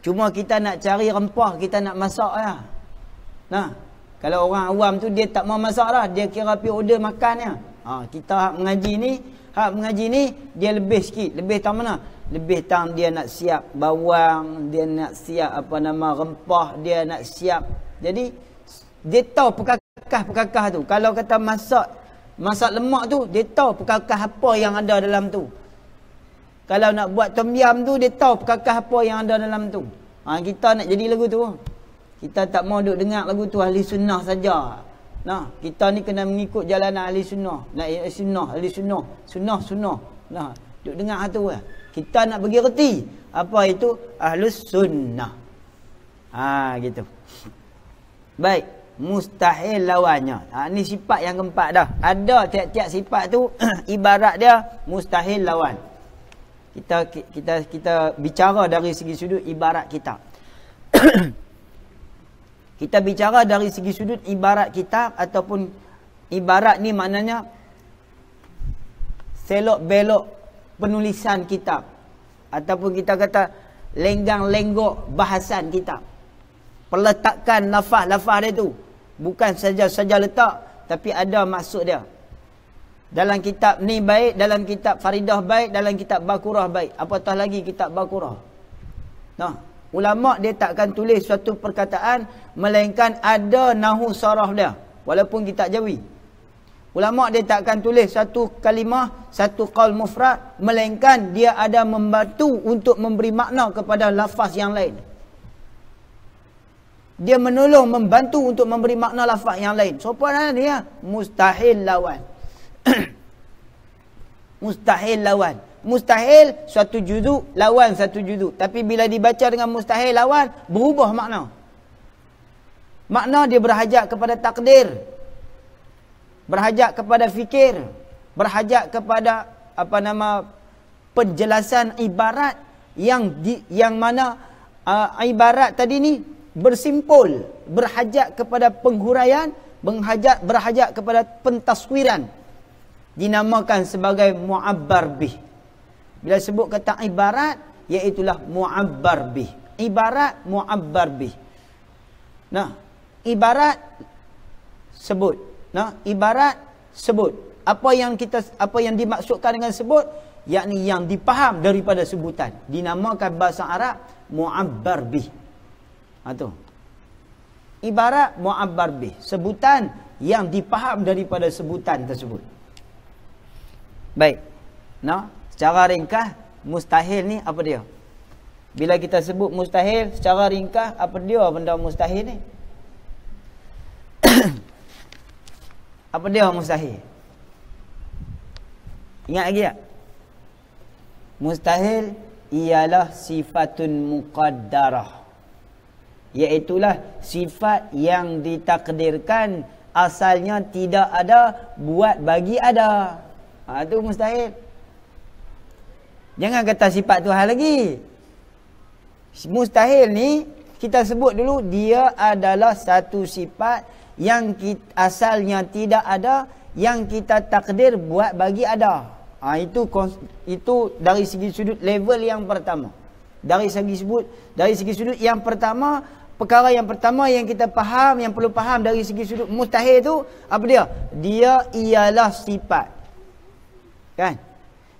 Cuma kita nak cari rempah kita nak masak lah. Nah. Kalau orang awam tu dia tak mau masak dah, dia kira pi order makannya. Ha, kita hak mengaji ni, hak mengaji ni dia lebih sikit, lebih tang mana? Lebih tang dia nak siap bawang, dia nak siap apa nama rempah, dia nak siap. Jadi dia tahu pekakah-pekakah tu. Kalau kata masak masak lemak tu, dia tahu pekakah apa yang ada dalam tu. Kalau nak buat tom yam tu, dia tahu pekakah apa yang ada dalam tu. Ha, kita nak jadi lagu tu. Kita tak mau duk dengar lagu tu ahli sunnah saja. Nah, kita ni kena mengikut jalan ahli sunnah. Nak ahli eh, sunnah, ahli sunnah, sunnah sunnah. Nah, duk dengar tu lah. Kita nak bagi reti apa itu ahlus sunnah. Ha gitu. Baik, mustahil lawannya. Ha ni sifat yang keempat dah. Ada tiap-tiap sifat tu ibarat dia mustahil lawan. Kita kita kita bicara dari segi sudut ibarat kita. Kita bicara dari segi sudut ibarat kitab ataupun ibarat ni maknanya selok belok penulisan kitab ataupun kita kata lenggang lenggok bahasan kitab. Perletakan lafaz-lafaz dia tu bukan saja-saja letak tapi ada maksud dia. Dalam kitab ni baik, dalam kitab Faridah baik, dalam kitab Bakurah baik. Apatah lagi kitab Bakurah. Nah, no. Ulama' dia takkan tulis suatu perkataan melainkan ada nahu sarah dia. Walaupun kita jawi. Ulama' dia takkan tulis satu kalimah, satu qal mufrad melainkan dia ada membantu untuk memberi makna kepada lafaz yang lain. Dia menolong, membantu untuk memberi makna lafaz yang lain. So, apa dia? Ya? Mustahil lawan. Mustahil lawan mustahil satu juzuk lawan satu juzuk tapi bila dibaca dengan mustahil lawan berubah makna makna dia berhajat kepada takdir berhajat kepada fikir berhajat kepada apa nama penjelasan ibarat yang di, yang mana uh, ibarat tadi ni bersimpul berhajat kepada penghuraian menghajat berhajat kepada pentaswiran dinamakan sebagai muabbar bih bila sebut kata ibarat, iaitulah mu'abbar bih. Ibarat mu'abbar bih. Nah, ibarat sebut. Nah, ibarat sebut. Apa yang kita apa yang dimaksudkan dengan sebut? Yakni yang dipaham daripada sebutan. Dinamakan bahasa Arab mu'abbar bih. Ha tu. Ibarat mu'abbar bih, sebutan yang dipaham daripada sebutan tersebut. Baik. Nah, secara ringkas mustahil ni apa dia? Bila kita sebut mustahil secara ringkas apa dia benda mustahil ni? apa dia mustahil? Ingat lagi tak? Mustahil ialah sifatun muqaddarah. Iaitulah sifat yang ditakdirkan asalnya tidak ada buat bagi ada. Ha, itu mustahil. Jangan kata sifat tu hal lagi. Mustahil ni kita sebut dulu dia adalah satu sifat yang kita, asalnya tidak ada yang kita takdir buat bagi ada. Ha, itu itu dari segi sudut level yang pertama. Dari segi sebut dari segi sudut yang pertama perkara yang pertama yang kita faham yang perlu faham dari segi sudut mustahil tu apa dia? Dia ialah sifat. Kan?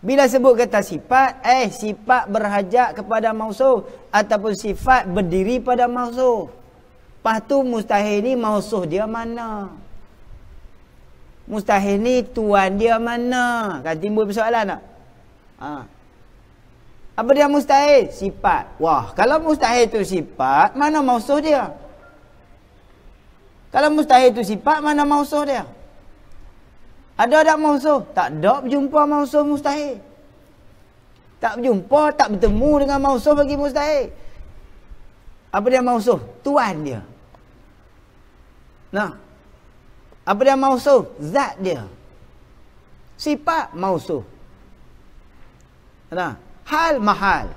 Bila sebut kata sifat, eh sifat berhajat kepada mausuh ataupun sifat berdiri pada mausuh. Pastu mustahil ni mausuh dia mana? Mustahil ni tuan dia mana? Kan timbul persoalan tak? Ha. Apa dia mustahil? Sifat. Wah, kalau mustahil tu sifat, mana mausuh dia? Kalau mustahil tu sifat, mana mausuh dia? Ha. Ada tak mausuh? Tak ada berjumpa mausuh mustahil. Tak berjumpa, tak bertemu dengan mausuh bagi mustahil. Apa dia mausuh? Tuan dia. Nah. Apa dia mausuh? Zat dia. Sifat mausuh. Nah. Hal mahal.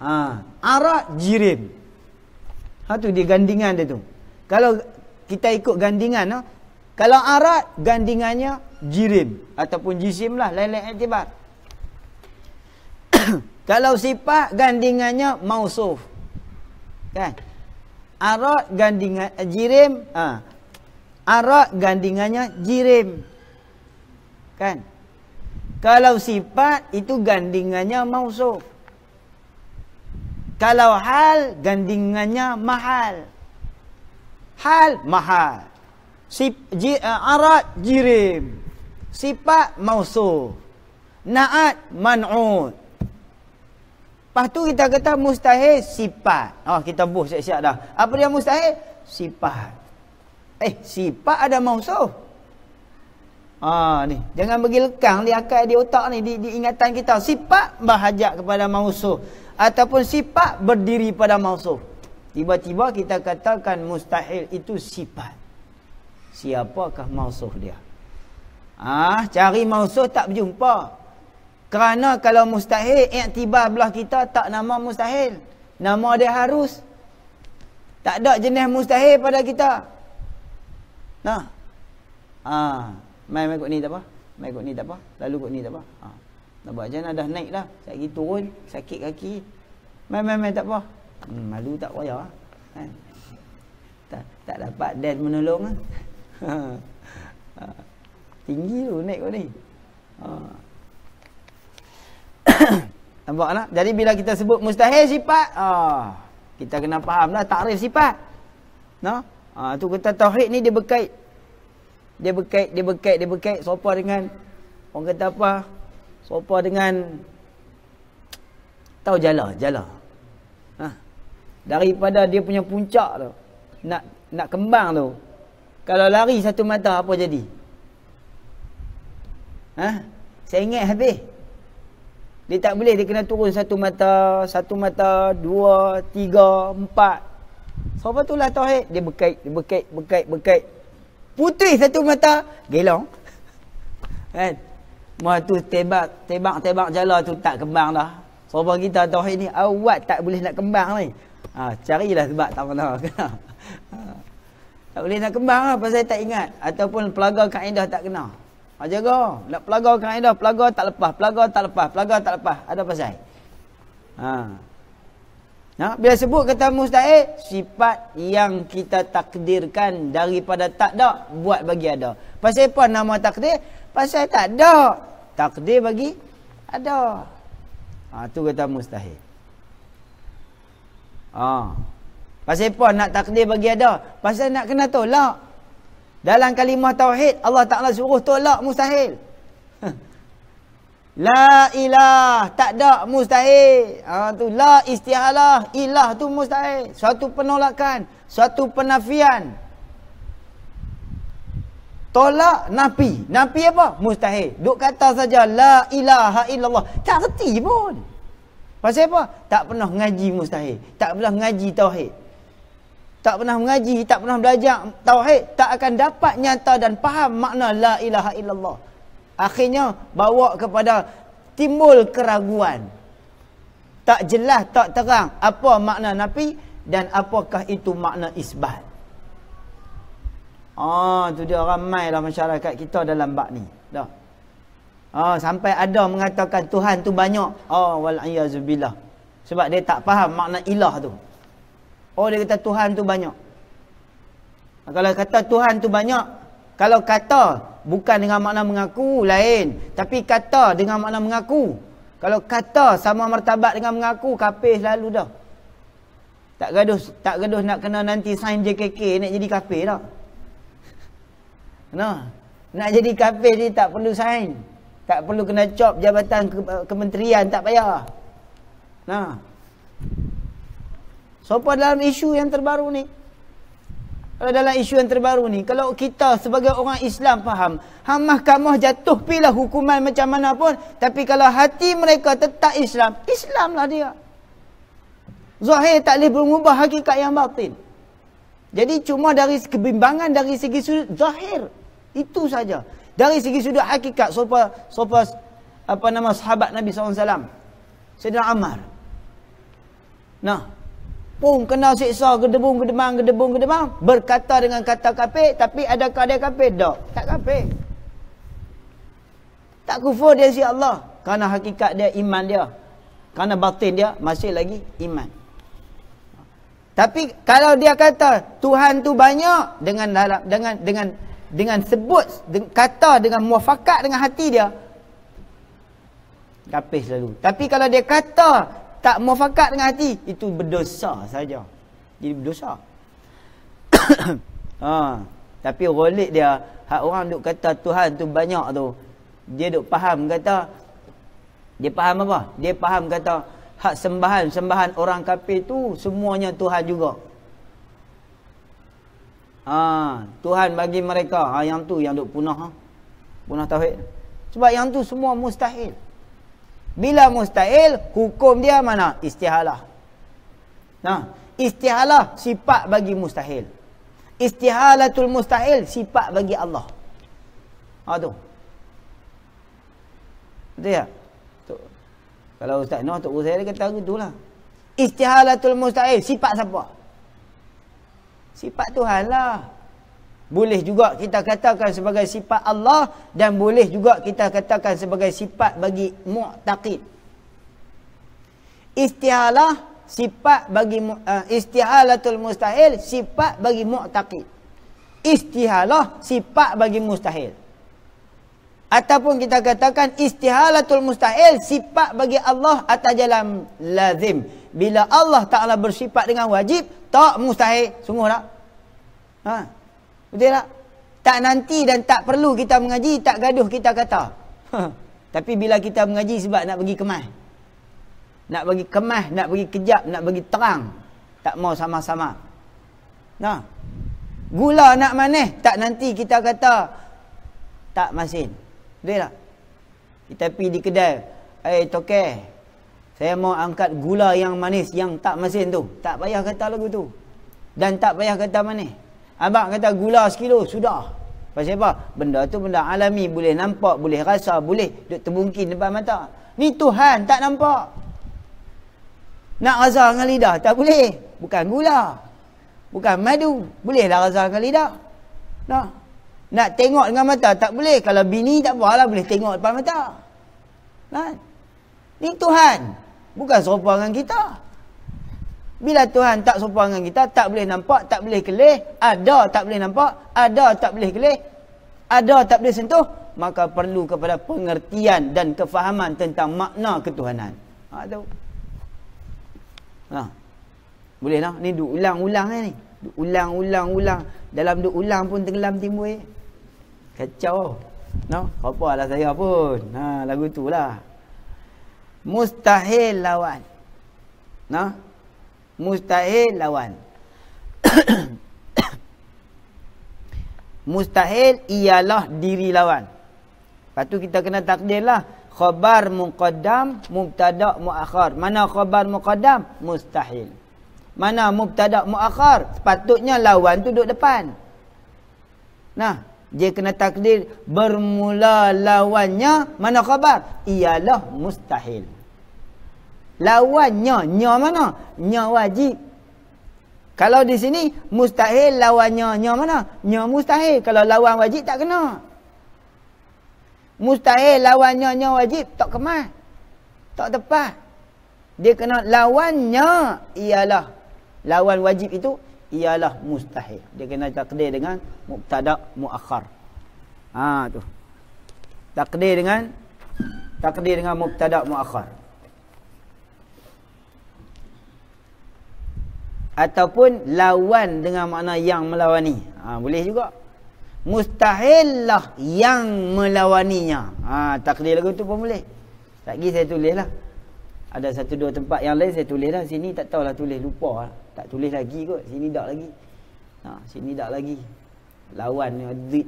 Ha. Arat jirim. Ha tu dia gandingan dia tu. Kalau kita ikut gandingan, kalau arat, gandingannya jirim ataupun jisim lah, lain-lain etibar. Kalau sifat, gandingannya mausuf. Kan? Arat, gandingan, eh, jirim. Ha. Arat, gandingannya jirim. Kan? Kalau sifat, itu gandingannya mausuf. Kalau hal, gandingannya mahal. Hal, mahal. Sip, ji, uh, arat jirim. Sifat mausul. Naat man'ud. Lepas tu kita kata mustahil sifat. Oh, kita buh siap-siap dah. Apa dia mustahil? Sifat. Eh, sifat ada mausul. Ah, ni. Jangan bagi lekang di akal di otak ni. Di, di ingatan kita. Sifat bahajak kepada mausul. Ataupun sifat berdiri pada mausul. Tiba-tiba kita katakan mustahil itu sifat siapakah mausuh dia. Ah, ha, cari mausuh tak berjumpa. Kerana kalau mustahil, iktibar belah kita tak nama mustahil. Nama dia harus. Tak ada jenis mustahil pada kita. Nah. Ha. Ah, mai mai kot ni tak apa. Mai kot ni tak apa. Lalu kot ni tak apa. Ha. nak apa jangan dah naik dah. Saya pergi turun, sakit kaki. Mai mai mai tak apa. Hmm, malu tak payah. Ha. Tak tak dapat dan menolong Ha. Ha. Tinggi tu naik kau ni. Ha. Nampak tak? Jadi bila kita sebut mustahil sifat, ah, kita kena faham lah takrif sifat. No? Ah, tu kata tauhid ni dia berkait. Dia berkait, dia berkait, dia berkait. Sopar dengan, orang kata apa? Sopar dengan, tahu jala, jala. Daripada dia punya puncak tu, nak nak kembang tu, kalau lari satu mata apa jadi? Ha? Saya ingat habis. Dia tak boleh dia kena turun satu mata, satu mata, dua, tiga, empat. Sebab so, itulah tauhid dia berkait, dia berkait, berkait, berkait. Putih satu mata, gelong. Kan? Mau tu tebak, tebak, tebak jala tu tak kembang dah. Sebab so, kita tauhid ni awak tak boleh nak kembang ni. Ha, carilah sebab tak pernah Ha. Tak boleh nak kembang lah pasal tak ingat. Ataupun pelagar kaedah tak kenal. Ha, jaga. Nak pelagar kaedah, pelagau tak lepas. pelagau tak lepas. pelagau tak lepas. Ada pasal. Ha. Nah, bila sebut kata mustahil, sifat yang kita takdirkan daripada tak ada, buat bagi ada. Pasal apa nama takdir? Pasal tak ada. Takdir bagi ada. Ha, kata mustahil. Ah. Ha. Pasal apa nak takdir bagi ada? Pasal nak kena tolak. Dalam kalimah tauhid Allah Taala suruh tolak mustahil. la ilah, tak ada mustahil. Ah ha, tu la istihalah, ilah tu mustahil. Suatu penolakan, suatu penafian. Tolak nafi. Nafi apa? Mustahil. Duk kata saja la ilaha illallah. Tak reti pun. Pasal apa? Tak pernah ngaji mustahil. Tak pernah ngaji tauhid tak pernah mengaji, tak pernah belajar tauhid, tak akan dapat nyata dan faham makna la ilaha illallah. Akhirnya bawa kepada timbul keraguan. Tak jelas, tak terang apa makna nafi dan apakah itu makna isbat. Ah, oh, tu dia lah masyarakat kita dalam bab ni. Dah. Ah, oh, sampai ada mengatakan Tuhan tu banyak. Ah, oh, wal a'yazu billah. Sebab dia tak faham makna ilah tu. Oh dia kata Tuhan tu banyak. Kalau kata Tuhan tu banyak, kalau kata bukan dengan makna mengaku lain, tapi kata dengan makna mengaku. Kalau kata sama martabat dengan mengaku, kafir lalu dah. Tak gaduh, tak gaduh nak kena nanti sign JKK nak jadi kafir dah. Kenapa? Nak jadi kafir ni tak perlu sign. Tak perlu kena cop jabatan ke kementerian, tak payah. Nah. Sopo dalam isu yang terbaru ni? Kalau dalam isu yang terbaru ni, kalau kita sebagai orang Islam faham, hang mahkamah jatuh pilah hukuman macam mana pun, tapi kalau hati mereka tetap Islam, Islamlah dia. Zahir tak boleh mengubah hakikat yang batin. Jadi cuma dari kebimbangan dari segi sudut zahir itu saja. Dari segi sudut hakikat sopa sopa apa nama sahabat Nabi SAW. Sayyidina Ammar. Nah, pun kena siksa gedebung gedemang gedebung gedemang berkata dengan kata kafir tapi ada dia kafir tak tak kafir tak kufur dia si Allah kerana hakikat dia iman dia kerana batin dia masih lagi iman tapi kalau dia kata Tuhan tu banyak dengan dalam dengan dengan dengan sebut dengan, kata dengan muafakat dengan hati dia kafir selalu tapi kalau dia kata tak mufakat dengan hati itu berdosa saja jadi berdosa ha tapi rolik dia hak orang duk kata Tuhan tu banyak tu dia duk faham kata dia faham apa dia faham kata hak sembahan-sembahan orang kafir tu semuanya Tuhan juga ha Tuhan bagi mereka ha yang tu yang duk punah ha. punah tauhid sebab yang tu semua mustahil bila mustahil, hukum dia mana? Istihalah. Nah, istihalah sifat bagi mustahil. Istihalatul mustahil sifat bagi Allah. Ha tu. Betul ya? Tuk. Kalau Ustaz Noh, tu Guru saya dia kata gitulah. Istihalatul mustahil sifat siapa? Sifat Tuhan lah. Boleh juga kita katakan sebagai sifat Allah dan boleh juga kita katakan sebagai sifat bagi mu'taqid. Istihalah sifat bagi uh, istihalatul mustahil sifat bagi mu'taqid. Istihalah sifat bagi mustahil. Ataupun kita katakan istihalatul mustahil sifat bagi Allah atas jalan lazim. Bila Allah Ta'ala bersifat dengan wajib, tak mustahil. Sungguh tak? Haa. Betul tak? Tak nanti dan tak perlu kita mengaji, tak gaduh kita kata. Ha. Tapi bila kita mengaji sebab nak bagi kemah. Nak bagi kemah, nak bagi kejap, nak bagi terang. Tak mau sama-sama. Nah. Gula nak manis, tak nanti kita kata tak masin. Betul tak? Kita pergi di kedai, eh toke. Saya mau angkat gula yang manis yang tak masin tu. Tak payah kata lagu tu. Dan tak payah kata manis. Abang kata gula sekilo sudah. Pasal apa? Benda tu benda alami boleh nampak, boleh rasa, boleh duk terbungkin depan mata. Ni Tuhan tak nampak. Nak rasa dengan lidah tak boleh. Bukan gula. Bukan madu. Bolehlah rasa dengan lidah. Nah. Nak tengok dengan mata tak boleh. Kalau bini tak apalah boleh tengok depan mata. Nah. Ni Tuhan. Bukan serupa dengan Kita. Bila Tuhan tak sopan dengan kita, tak boleh nampak, tak boleh kelih, ada tak boleh nampak, ada tak boleh kelih, ada tak boleh sentuh, maka perlu kepada pengertian dan kefahaman tentang makna ketuhanan. Ha, tahu? Ha. Boleh lah. Ni duk ulang-ulang eh, ni. Duk ulang-ulang-ulang. Dalam duk ulang pun tenggelam timur eh. Kacau. No? Apa lah saya pun. Ha, lagu tu lah. Mustahil lawan. No? mustahil lawan mustahil ialah diri lawan lepas tu kita kena takdir lah. khabar muqaddam mubtada muakhir mana khabar muqaddam mustahil mana mubtada muakhir sepatutnya lawan tu duduk depan nah dia kena takdir bermula lawannya mana khabar ialah mustahil lawan nya nya mana nya wajib kalau di sini mustahil lawan nya nya mana nya mustahil kalau lawan wajib tak kena mustahil lawan nya nya wajib tak kemas tak tepat dia kena lawannya ialah lawan wajib itu ialah mustahil dia kena takdir dengan mubtada muakhar ha tu takdir dengan takdir dengan mubtada muakhar ataupun lawan dengan makna yang melawani. Ha, boleh juga. Mustahil lah yang melawaninya. Ha, takdir lagu tu pun boleh. Lagi saya lah. Ada satu dua tempat yang lain saya lah. Sini tak tahulah tulis. Lupa lah. Tak tulis lagi kot. Sini tak lagi. Ha, sini tak lagi. Lawan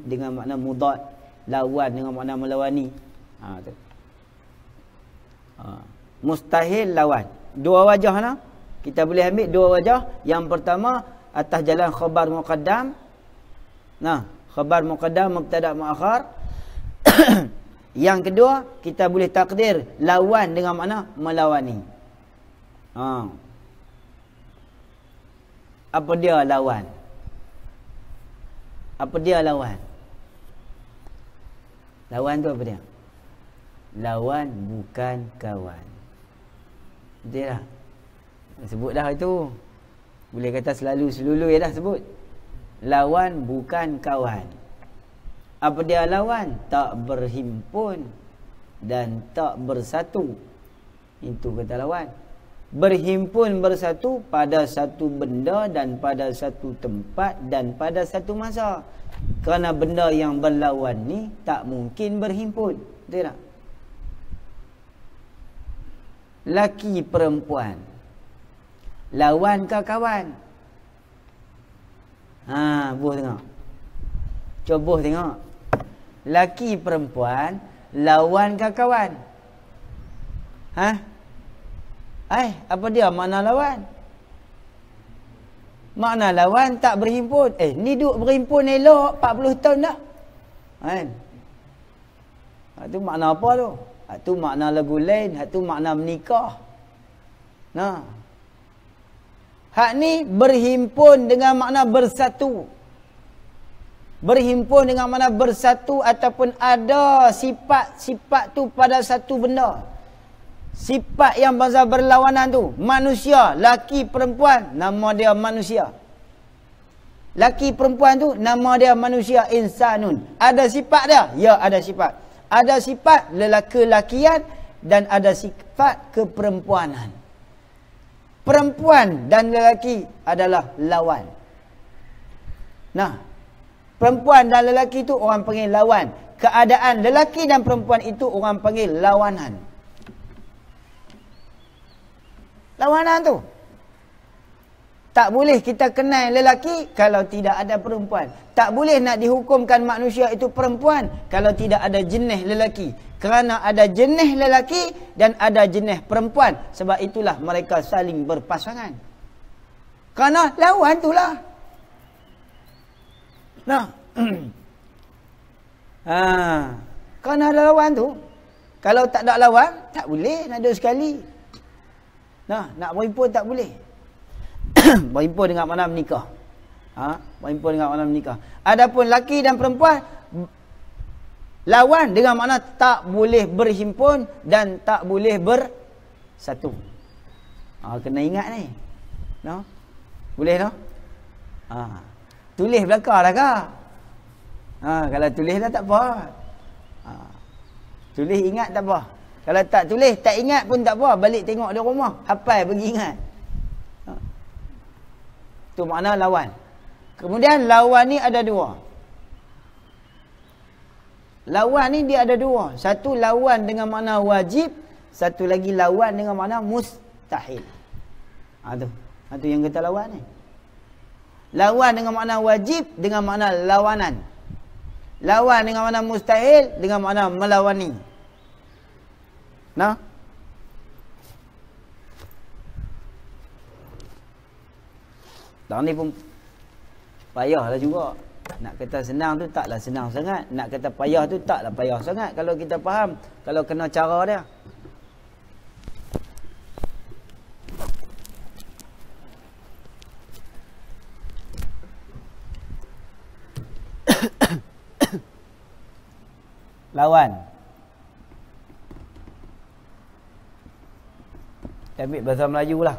dengan makna mudat. Lawan dengan makna melawani. Ha, tu. Ha. Mustahil lawan. Dua wajah lah. Kita boleh ambil dua wajah. Yang pertama atas jalan khabar muqaddam. Nah, khabar muqaddam mubtada muakhir. Yang kedua, kita boleh takdir lawan dengan makna melawani. Ha. Apa dia lawan? Apa dia lawan? Lawan tu apa dia? Lawan bukan kawan. Betul tak? Sebut dah itu Boleh kata selalu selulu ya dah sebut Lawan bukan kawan Apa dia lawan? Tak berhimpun Dan tak bersatu Itu kata lawan Berhimpun bersatu pada satu benda dan pada satu tempat dan pada satu masa Kerana benda yang berlawan ni tak mungkin berhimpun Betul tak? Laki perempuan Lawan ke kawan? Ha, buh tengok. Cuba tengok. Laki perempuan lawan ke kawan? Ha? Eh, apa dia makna lawan? Makna lawan tak berhimpun. Eh, ni duk berhimpun elok 40 tahun dah. Kan? Itu ha, makna apa tu? Itu ha, makna lagu lain. Itu ha, makna menikah. Nah. Hak ni berhimpun dengan makna bersatu. Berhimpun dengan makna bersatu ataupun ada sifat-sifat tu pada satu benda. Sifat yang bahasa berlawanan tu. Manusia, laki, perempuan, nama dia manusia. Laki, perempuan tu, nama dia manusia, insanun. Ada sifat dia? Ya, ada sifat. Ada sifat lelaki-lakian dan ada sifat keperempuanan perempuan dan lelaki adalah lawan. Nah, perempuan dan lelaki itu orang panggil lawan. Keadaan lelaki dan perempuan itu orang panggil lawanan. Lawanan tu. Tak boleh kita kenal lelaki kalau tidak ada perempuan. Tak boleh nak dihukumkan manusia itu perempuan kalau tidak ada jenis lelaki. Kerana ada jenis lelaki dan ada jenis perempuan. Sebab itulah mereka saling berpasangan. Kerana lawan itulah. Nah. ha. Kerana ada lawan tu. Kalau tak ada lawan, tak boleh nak ada sekali. Nah, nak berhimpun tak boleh. berhimpun dengan mana menikah. Ha? Berhimpun dengan mana menikah. Adapun laki dan perempuan lawan dengan mana tak boleh berhimpun dan tak boleh bersatu. Ha, kena ingat ni. No? Boleh tak? No? Ha. Tulis belakang dah kah? Ha, kalau tulis dah tak apa. Ha. Tulis ingat tak apa. Kalau tak tulis, tak ingat pun tak apa. Balik tengok di rumah. Hapai pergi ingat. Itu makna lawan. Kemudian lawan ni ada dua. Lawan ni dia ada dua. Satu lawan dengan makna wajib. Satu lagi lawan dengan makna mustahil. Itu ha, ha, yang kita lawan ni. Lawan dengan makna wajib dengan makna lawanan. Lawan dengan makna mustahil dengan makna melawani. Nah. Tahun ni pun payahlah juga. Nak kata senang tu taklah senang sangat. Nak kata payah tu taklah payah sangat. Kalau kita faham. Kalau kena cara dia. Lawan. Kita ambil bahasa Melayu lah.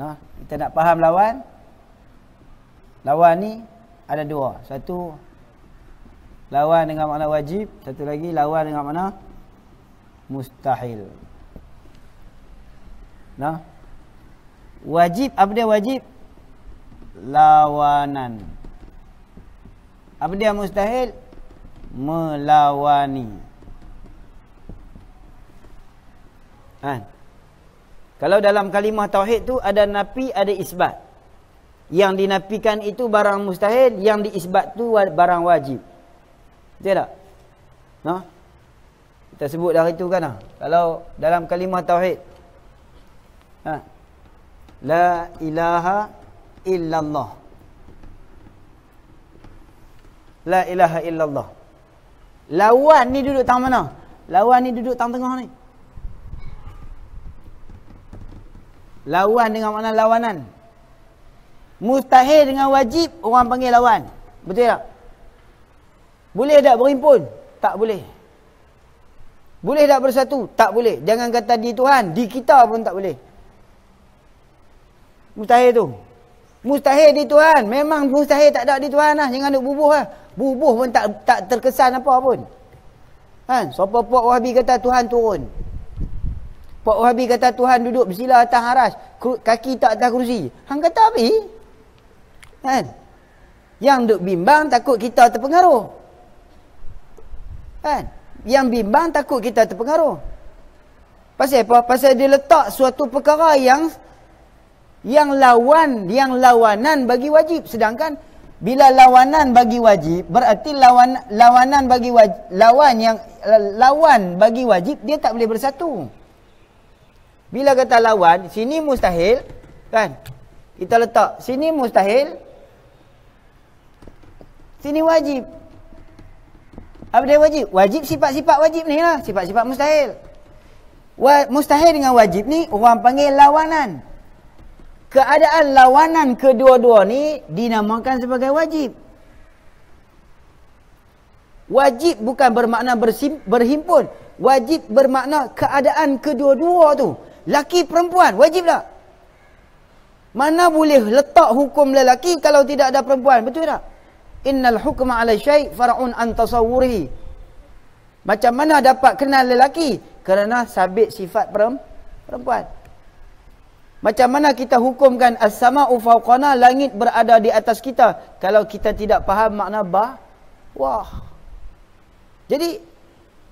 Nah, kita nak faham Lawan lawan ni ada dua. Satu lawan dengan makna wajib, satu lagi lawan dengan makna mustahil. Nah. Wajib apa dia wajib? Lawanan. Apa dia mustahil? Melawani. Ha. Kalau dalam kalimah tauhid tu ada nafi, ada isbat. Yang dinapikan itu barang mustahil, yang diisbat itu barang wajib. Betul tak? No? Kita sebut dah itu kan? Ah. Kalau dalam kalimah Tauhid. Ha? La ilaha illallah. La ilaha illallah. Lawan ni duduk tang mana? Lawan ni duduk tang tengah ni. Lawan dengan mana Lawanan. Mustahil dengan wajib, orang panggil lawan. Betul tak? Boleh tak berimpun? Tak boleh. Boleh tak bersatu? Tak boleh. Jangan kata di Tuhan, di kita pun tak boleh. Mustahil tu. Mustahil di Tuhan. Memang mustahil tak ada di Tuhan lah. Jangan duk bubuh lah. Bubuh pun tak tak terkesan apa pun. Kan? Sopo Pak Wahabi kata Tuhan turun. Pak Wahabi kata Tuhan duduk bersila atas haras. Kaki tak atas kerusi. Hang kata apa? Kan? Yang duk bimbang takut kita terpengaruh. Kan? Yang bimbang takut kita terpengaruh. Pasal apa? Pasal dia letak suatu perkara yang yang lawan, yang lawanan bagi wajib. Sedangkan bila lawanan bagi wajib, berarti lawan lawanan bagi wajib, lawan yang lawan bagi wajib dia tak boleh bersatu. Bila kata lawan, sini mustahil, kan? Kita letak sini mustahil, Sini wajib. Apa dia wajib? Wajib sifat-sifat wajib ni lah. Sifat-sifat mustahil. Wa mustahil dengan wajib ni orang panggil lawanan. Keadaan lawanan kedua-dua ni dinamakan sebagai wajib. Wajib bukan bermakna berhimpun. Wajib bermakna keadaan kedua-dua tu. Laki perempuan wajib tak? Mana boleh letak hukum lelaki kalau tidak ada perempuan? Betul tak? innal hukma ala syai faraun antasawuri. Macam mana dapat kenal lelaki? Kerana sabit sifat perempuan. Macam mana kita hukumkan as-sama'u fawqana langit berada di atas kita kalau kita tidak faham makna bah? Wah. Jadi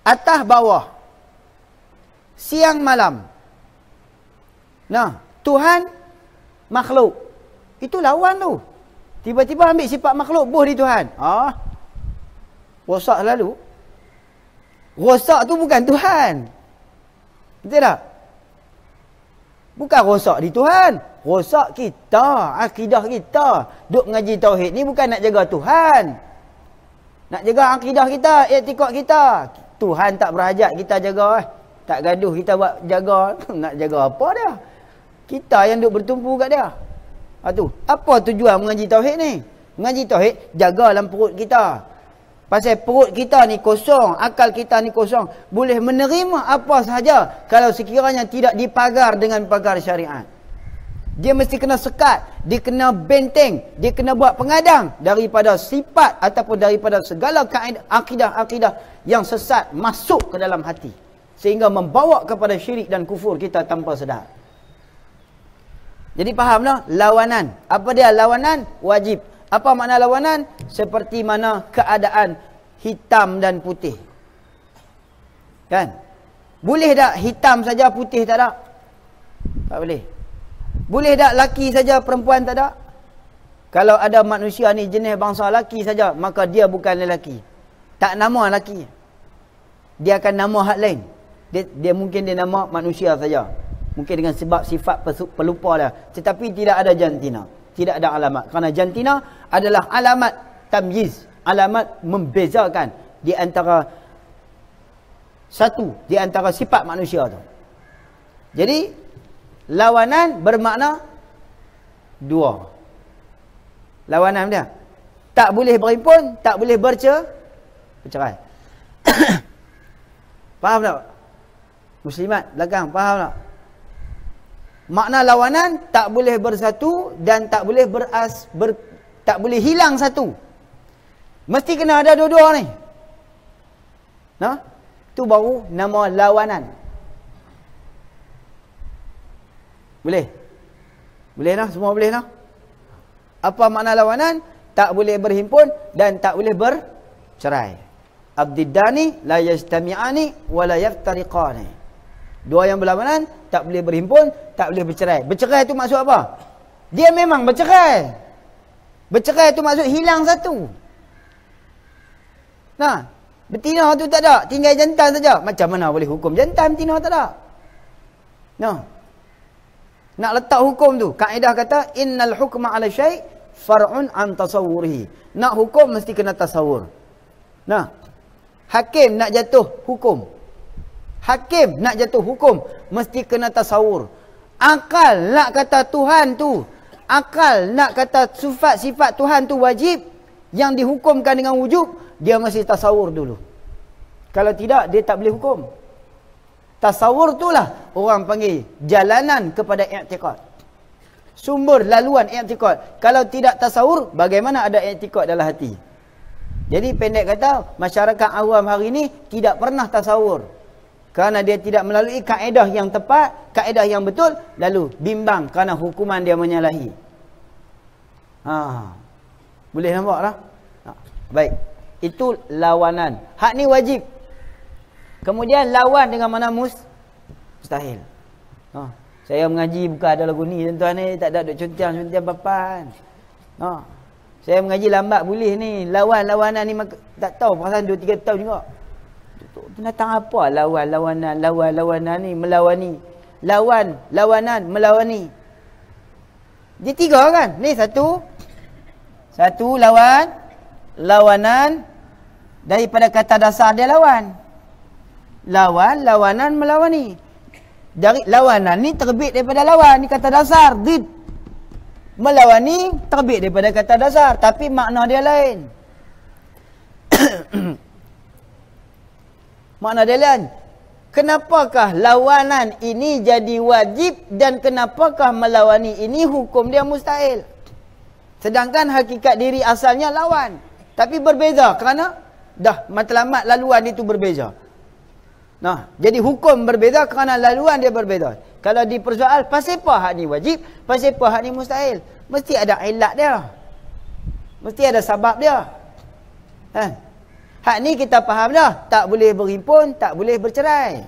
atas bawah siang malam. Nah, Tuhan makhluk. Itu lawan tu. Tiba-tiba ambil sifat makhluk buh di Tuhan. Ah. Rosak selalu. Rosak tu bukan Tuhan. Betul tak? Bukan rosak di Tuhan. Rosak kita, akidah kita. Duk mengaji tauhid ni bukan nak jaga Tuhan. Nak jaga akidah kita, etikot kita. Tuhan tak berhajat kita jaga eh. Tak gaduh kita buat jaga, nak jaga apa dia? Kita yang duk bertumpu kat dia. Ha tu. Apa tujuan mengaji tauhid ni? Mengaji tauhid jaga dalam perut kita. Pasal perut kita ni kosong, akal kita ni kosong, boleh menerima apa sahaja kalau sekiranya tidak dipagar dengan pagar syariat. Dia mesti kena sekat, dia kena benteng, dia kena buat pengadang daripada sifat ataupun daripada segala akidah-akidah yang sesat masuk ke dalam hati. Sehingga membawa kepada syirik dan kufur kita tanpa sedar. Jadi fahamlah lawanan. Apa dia lawanan? Wajib. Apa makna lawanan? Seperti mana keadaan hitam dan putih. Kan? Boleh tak hitam saja putih tak ada? Tak boleh. Boleh tak laki saja perempuan tak ada? Kalau ada manusia ni jenis bangsa laki saja, maka dia bukan lelaki. Tak nama laki. Dia akan nama hak lain. Dia, dia mungkin dia nama manusia saja mungkin dengan sebab sifat pelupa dia lah. tetapi tidak ada jantina tidak ada alamat kerana jantina adalah alamat tamyiz alamat membezakan di antara satu di antara sifat manusia tu jadi lawanan bermakna dua lawanan dia tak boleh berhimpun tak boleh berce bercerai faham tak muslimat belakang faham tak Makna lawanan tak boleh bersatu dan tak boleh beras ber, tak boleh hilang satu. Mesti kena ada dua-dua ni. Nah, tu baru nama lawanan. Boleh? Boleh lah, semua boleh lah. Apa makna lawanan? Tak boleh berhimpun dan tak boleh bercerai. Abdiddani la yajtami'ani wa la yaftariqani. Dua yang berlawanan tak boleh berhimpun, tak boleh bercerai. Bercerai itu maksud apa? Dia memang bercerai. Bercerai itu maksud hilang satu. Nah, betina tu tak ada, tinggal jantan saja. Macam mana boleh hukum jantan betina tak ada? Nah. Nak letak hukum tu, kaedah kata innal hukma 'ala syai' far'un 'an tasawwurihi. Nak hukum mesti kena tasawur. Nah. Hakim nak jatuh hukum. Hakim nak jatuh hukum mesti kena tasawur. Akal nak kata Tuhan tu, akal nak kata sifat-sifat Tuhan tu wajib yang dihukumkan dengan wujud, dia mesti tasawur dulu. Kalau tidak dia tak boleh hukum. Tasawur itulah orang panggil jalanan kepada i'tiqad. Sumber laluan i'tiqad. Kalau tidak tasawur, bagaimana ada i'tiqad dalam hati? Jadi pendek kata, masyarakat awam hari ini tidak pernah tasawur. Kerana dia tidak melalui kaedah yang tepat, kaedah yang betul, lalu bimbang kerana hukuman dia menyalahi. Ha. Boleh nampak lah. Ha. Baik. Itu lawanan. Hak ni wajib. Kemudian lawan dengan mana mus? Mustahil. Ha. Saya mengaji bukan ada lagu ni tuan ni. Tak ada duk cuntiang-cuntiang papan. Ha. Saya mengaji lambat boleh ni. Lawan-lawanan ni tak tahu. Perasaan 2-3 tahun juga binatang apa lawan lawanan lawan lawanan ni melawani lawan lawanan melawani dia tiga kan ni satu satu lawan lawanan daripada kata dasar dia lawan lawan lawanan melawani dari lawanan ni terbit daripada lawan ni kata dasar did melawani terbit daripada kata dasar tapi makna dia lain Makna dia lain. Kenapakah lawanan ini jadi wajib dan kenapakah melawani ini hukum dia mustahil? Sedangkan hakikat diri asalnya lawan. Tapi berbeza kerana dah matlamat laluan itu berbeza. Nah, jadi hukum berbeza kerana laluan dia berbeza. Kalau dipersoal pasal apa hak ni wajib, pasal apa hak ni mustahil? Mesti ada ilat dia. Mesti ada sebab dia. Ha? Hak ni kita faham dah. Tak boleh berhimpun, tak boleh bercerai.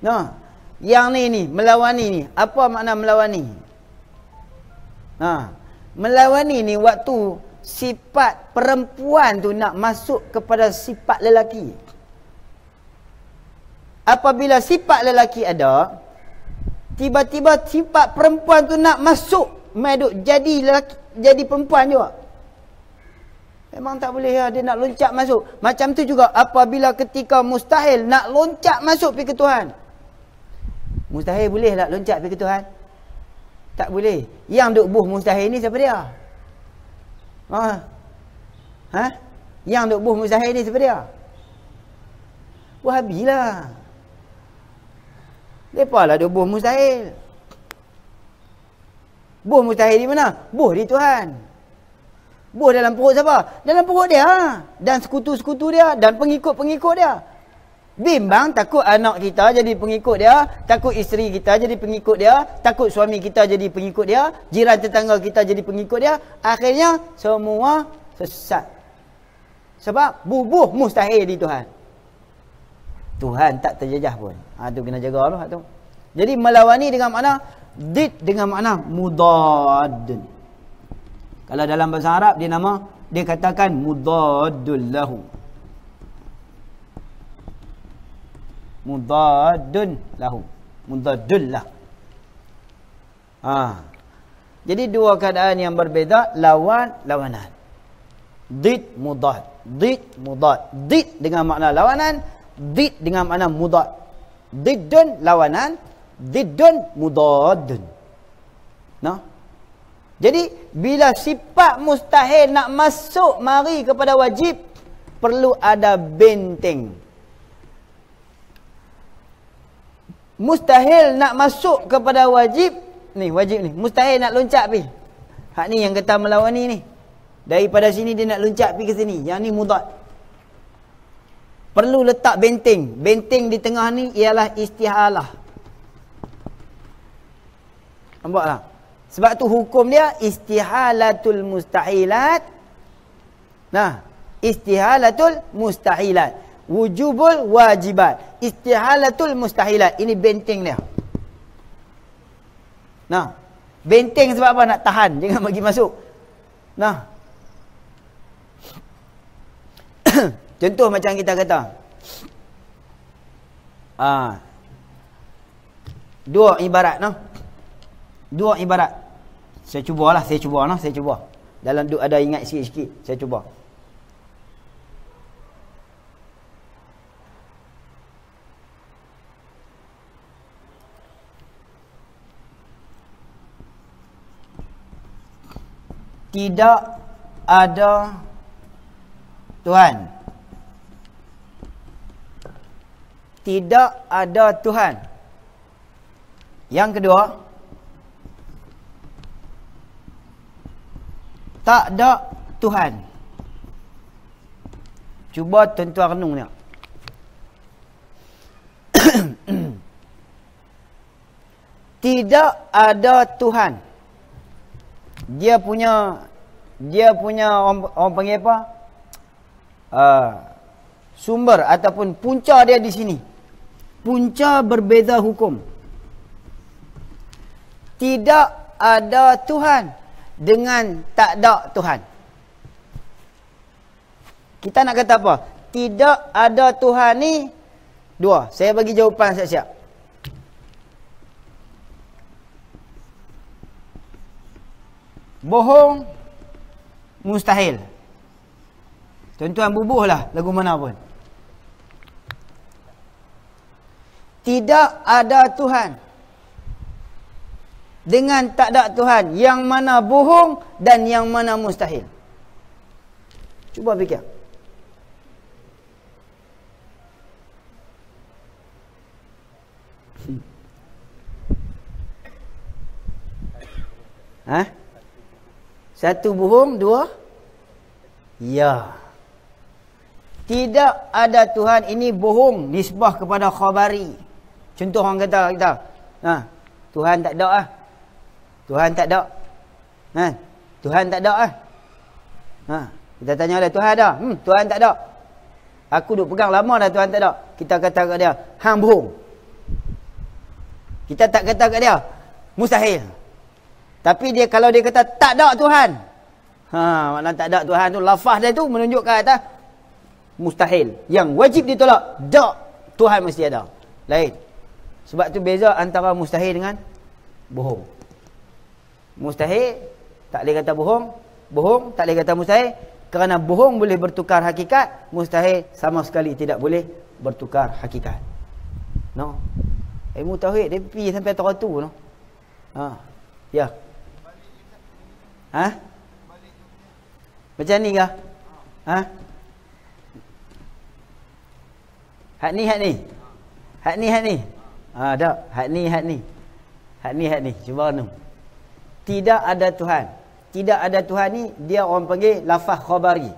No. Yang ni ni, melawani ni. Apa makna melawani? Ha. Melawani ni waktu sifat perempuan tu nak masuk kepada sifat lelaki. Apabila sifat lelaki ada, tiba-tiba sifat perempuan tu nak masuk, meduk jadi lelaki, jadi perempuan juga. Memang tak boleh ya. dia nak loncat masuk. Macam tu juga apabila ketika mustahil nak loncat masuk pergi ke Tuhan. Mustahil boleh tak lah loncat pergi ke Tuhan? Tak boleh. Yang duk buh mustahil ni siapa dia? Ha? Ha? Yang duk buh mustahil ni siapa dia? Wahabi lah. Mereka lah duk buh mustahil. Buh mustahil di mana? Buh di Tuhan. Tuhan. Buah dalam perut siapa? Dalam perut dia. Ha. Dan sekutu-sekutu dia. Dan pengikut-pengikut dia. Bimbang takut anak kita jadi pengikut dia. Takut isteri kita jadi pengikut dia. Takut suami kita jadi pengikut dia. Jiran tetangga kita jadi pengikut dia. Akhirnya semua sesat. Sebab bubuh mustahil di Tuhan. Tuhan tak terjejah pun. Itu ha, kena jaga Allah Tu. Jadi melawani dengan makna did dengan makna mudadun. Kalau dalam bahasa Arab dia nama dia katakan mudaddul lahu. Mudaddun lahu. Mudaddul lah. Ha. Jadi dua keadaan yang berbeza lawan lawanan. Dit mudad. Dit mudad. Dit dengan makna lawanan, dit dengan makna mudad. Diddun lawanan, diddun mudaddun. Nah. Jadi bila sifat mustahil nak masuk mari kepada wajib perlu ada benteng. Mustahil nak masuk kepada wajib ni wajib ni mustahil nak loncat pi. Hak ni yang kita melawan ni ni. Daripada sini dia nak loncat pi ke sini. Yang ni mudat. Perlu letak benteng. Benteng di tengah ni ialah istihalah. Nampaklah. Sebab tu hukum dia istihalatul mustahilat. Nah, istihalatul mustahilat. Wujubul wajibat. Istihalatul mustahilat. Ini benteng dia. Nah, benteng sebab apa nak tahan jangan bagi masuk. Nah. Contoh macam kita kata. Ah. Dua ibarat noh dua ibarat saya cubalah saya cuba, cubalah saya cuba dalam duk ada ingat sikit-sikit saya cuba tidak ada tuhan tidak ada tuhan yang kedua tak ada Tuhan. Cuba tuan-tuan ni. Tidak ada Tuhan. Dia punya dia punya orang, orang panggil apa? Uh, sumber ataupun punca dia di sini. Punca berbeza hukum. Tidak ada Tuhan dengan tak ada Tuhan. Kita nak kata apa? Tidak ada Tuhan ni dua. Saya bagi jawapan siap-siap. Bohong mustahil. Tuan-tuan lah lagu mana pun. Tidak ada Tuhan dengan tak ada Tuhan yang mana bohong dan yang mana mustahil. Cuba fikir. Hmm. Ha? Satu bohong, dua? Ya. Tidak ada Tuhan ini bohong nisbah kepada khabari. Contoh orang kata kita. Ha. Tuhan tak ada lah. Tuhan tak ada. Ha? Tuhan tak ada ah. Ha? Kita tanya lah Tuhan ada. Hmm, Tuhan tak ada. Aku duk pegang lama dah Tuhan tak ada. Kita kata kat dia, hang bohong. Kita tak kata kat dia, mustahil. Tapi dia kalau dia kata tak ada Tuhan. Ha, maknanya tak ada Tuhan tu lafaz dia tu menunjukkan kata mustahil. Yang wajib ditolak, tak Tuhan mesti ada. Lain. Sebab tu beza antara mustahil dengan bohong mustahil tak boleh kata bohong bohong tak boleh kata mustahil kerana bohong boleh bertukar hakikat mustahil sama sekali tidak boleh bertukar hakikat no ilmu tauhid dia pergi sampai tahap tu no ha ya ha macam ni kah ha hak ni hak ni hak ni hak ni ha dak hak ni hak ni hak ni hak ni cuba nung no tidak ada Tuhan. Tidak ada Tuhan ni, dia orang panggil lafaz khabari.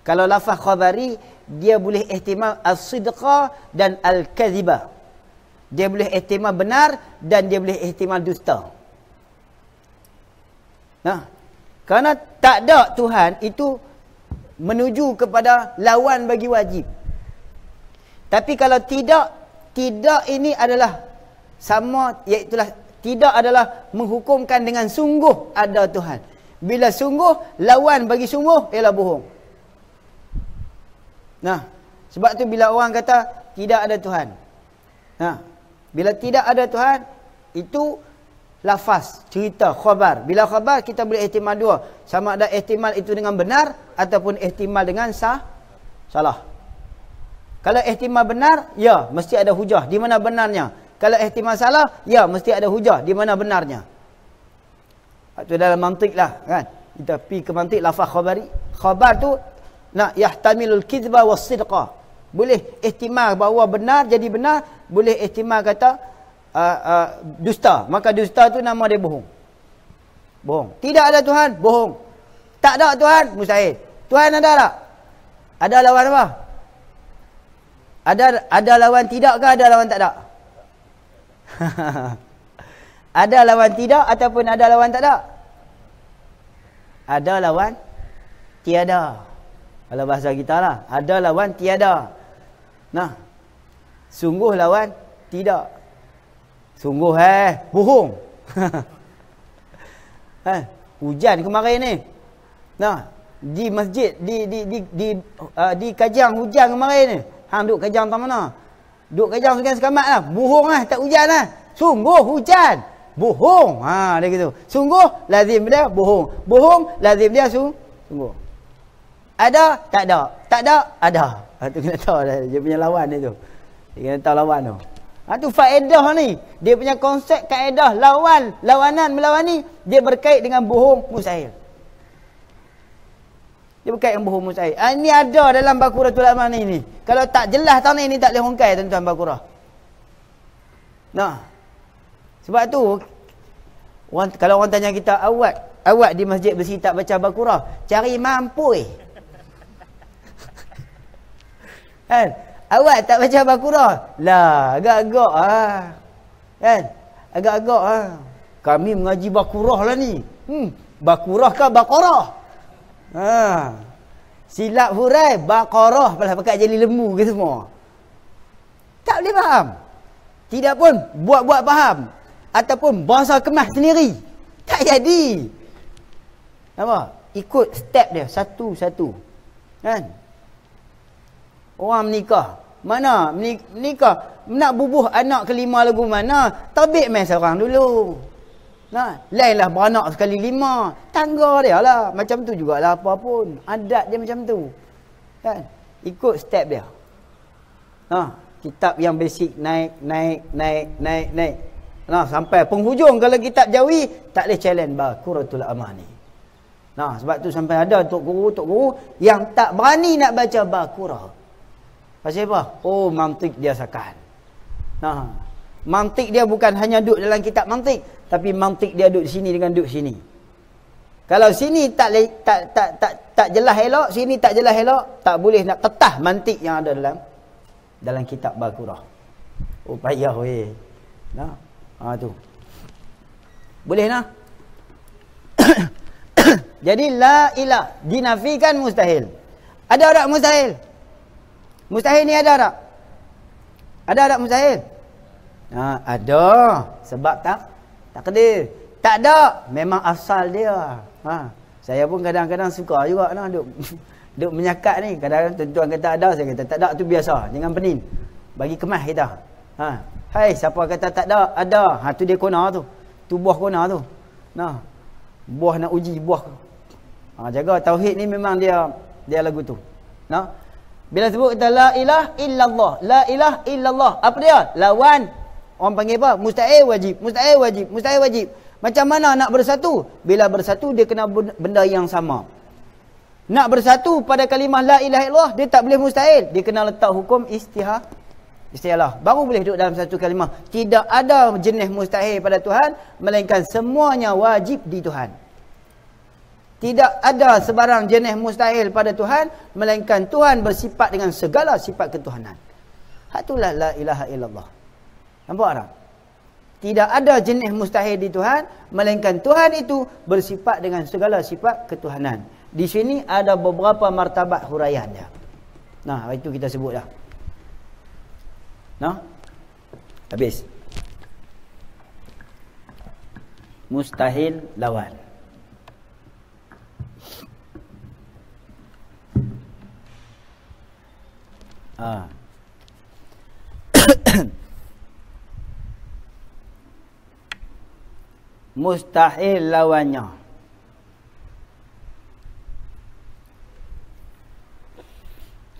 Kalau lafaz khabari, dia boleh ihtimal al-sidqa dan al-kaziba. Dia boleh ihtimal benar dan dia boleh ihtimal dusta. Nah, Kerana tak ada Tuhan itu menuju kepada lawan bagi wajib. Tapi kalau tidak, tidak ini adalah sama, iaitulah tidak adalah menghukumkan dengan sungguh ada Tuhan. Bila sungguh, lawan bagi sungguh ialah bohong. Nah, sebab tu bila orang kata tidak ada Tuhan. Nah, bila tidak ada Tuhan, itu lafaz, cerita, khabar. Bila khabar, kita boleh ihtimal dua. Sama ada ihtimal itu dengan benar ataupun ihtimal dengan sah, salah. Kalau ihtimal benar, ya, mesti ada hujah. Di mana benarnya? Kalau ihtimal salah, ya mesti ada hujah di mana benarnya. Itu dalam mantik lah kan. Kita pergi ke mantik Lafah khabari. Khabar tu nak yahtamilul kizba was sidqa. Boleh ihtimal bahawa benar jadi benar, boleh ihtimal kata Uh, uh, dusta maka dusta tu nama dia bohong bohong tidak ada tuhan bohong tak ada tuhan mustahil tuhan ada tak ada lawan apa ada ada lawan tidak ke ada lawan tak ada ada lawan tidak ataupun ada lawan tak ada? Ada lawan tiada. Kalau bahasa kita lah. Ada lawan tiada. Nah. Sungguh lawan tidak. Sungguh eh. Bohong. eh, hujan kemarin ni. Nah. Di masjid. Di di di di, uh, di kajang hujan kemarin ni. Hang duduk kajang tak mana. Lah. Duk kajau dengan sekamat lah. Buhung lah. Tak hujan lah. Sungguh hujan. Bohong. Ha, dia gitu. Sungguh, lazim dia bohong. Bohong, lazim dia su sungguh. Ada, tak ada. Tak ada, ada. Itu ha, kena tahu dah. Dia punya lawan dia tu. Dia kena tahu lawan tu. Itu ha, faedah ni. Dia punya konsep kaedah lawan. Lawanan melawani. Dia berkait dengan bohong mustahil. Dia berkait dengan buhumus air. Ha, ini ada dalam Bakura Tulak Mani ni. Kalau tak jelas tanah ini tak boleh hongkai tuan-tuan Bakura. Nah. Sebab tu, orang, kalau orang tanya kita, awak awak di masjid besi tak baca Bakura, cari mampu eh. kan? Awak tak baca Bakura? Lah, agak-agak lah. Kan? Agak-agak lah. Kami mengaji Bakura lah ni. Hmm, Bakura kah Bakura? Ha. Silap hurai Baqarah pula pakai jadi lembu ke semua. Tak boleh faham. Tidak pun buat-buat faham ataupun bahasa kemas sendiri. Tak jadi. Apa? Ikut step dia satu-satu. Kan? Orang menikah. Mana menikah? Nak bubuh anak kelima lagu mana? Tabik mai seorang dulu. Nah, lainlah beranak sekali lima. Tangga dia lah. Macam tu jugalah apa pun. Adat dia macam tu. Kan? Ikut step dia. Nah, kitab yang basic naik, naik, naik, naik, naik. Nah, sampai penghujung kalau kitab jawi, tak boleh challenge bah, kuratul amah ni. Nah, sebab tu sampai ada tok guru, tok guru yang tak berani nak baca bah, kurah. Pasal apa? Oh, mantik dia sakan. Nah, mantik dia bukan hanya duduk dalam kitab mantik tapi mantik dia duduk sini dengan duduk sini kalau sini tak tak tak tak tak jelas elok sini tak jelas elok tak boleh nak tetah mantik yang ada dalam dalam kitab baqarah upaya oh, weh nah ha tu boleh nah jadi la ilah dinafikan mustahil ada tak mustahil mustahil ni ada tak ada tak mustahil ha ada sebab tak Takdir. Tak ada. Memang asal dia. Ha. Saya pun kadang-kadang suka juga nak duk, duk menyakat ni. Kadang-kadang tuan-tuan kata ada, saya kata tak ada tu biasa. Jangan pening. Bagi kemah kita. Ha. Hai, siapa kata tak ada? Ada. Ha, tu dia kona tu. Tu buah kona tu. Nah. Buah nak uji buah. Ha, jaga tauhid ni memang dia dia lagu tu. Nah. Bila sebut kita la ilah illallah. La ilah illallah. Apa dia? Lawan Orang panggil apa? Mustahil wajib. Mustahil wajib. Mustahil wajib. Macam mana nak bersatu? Bila bersatu, dia kena benda yang sama. Nak bersatu pada kalimah la ilaha illallah, dia tak boleh mustahil. Dia kena letak hukum istiha' istiha'lah. Baru boleh duduk dalam satu kalimah. Tidak ada jenis mustahil pada Tuhan, melainkan semuanya wajib di Tuhan. Tidak ada sebarang jenis mustahil pada Tuhan, melainkan Tuhan bersifat dengan segala sifat ketuhanan. Hatulah la ilaha illallah. Nampak tak? Tidak ada jenis mustahil di Tuhan, melainkan Tuhan itu bersifat dengan segala sifat ketuhanan. Di sini ada beberapa martabat huraian dia. Nah, itu kita sebut dah. Nah, habis. Mustahil lawan. Ah. mustahil lawannya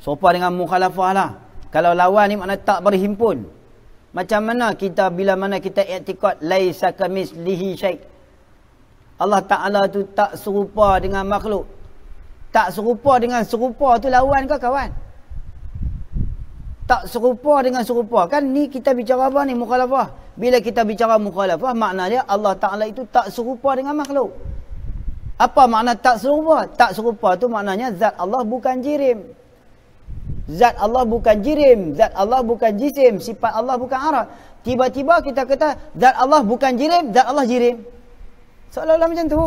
sopan dengan mukhalafah lah kalau lawan ni makna tak berhimpun macam mana kita bila mana kita i'tikad laisa kamislihi syai' Allah Taala tu tak serupa dengan makhluk tak serupa dengan serupa tu lawan ke kawan tak serupa dengan serupa kan ni kita bicara apa ni mukhalafah bila kita bicara mukhalafah, maknanya Allah Ta'ala itu tak serupa dengan makhluk. Apa makna tak serupa? Tak serupa tu maknanya zat Allah bukan jirim. Zat Allah bukan jirim. Zat Allah bukan jisim. Sifat Allah bukan arah. Tiba-tiba kita kata, zat Allah bukan jirim, zat Allah jirim. Seolah-olah macam tu.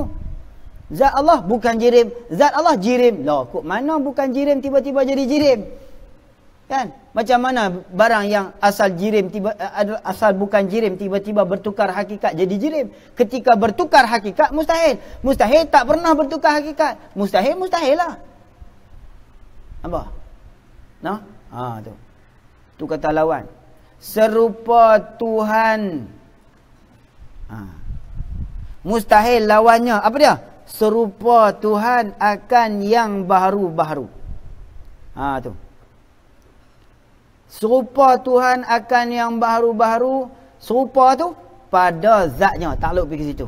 Zat Allah bukan jirim, zat Allah jirim. Loh, kok mana bukan jirim tiba-tiba jadi jirim? Kan? Macam mana barang yang asal jirim tiba eh, eh, asal bukan jirim tiba-tiba bertukar hakikat jadi jirim? Ketika bertukar hakikat mustahil. Mustahil tak pernah bertukar hakikat. Mustahil mustahil lah. Apa? Nah? No? Ha tu. Tu kata lawan. Serupa Tuhan. Ha. Mustahil lawannya apa dia? Serupa Tuhan akan yang baru-baru. Ha tu serupa Tuhan akan yang baru-baru serupa tu pada zatnya takluk pergi situ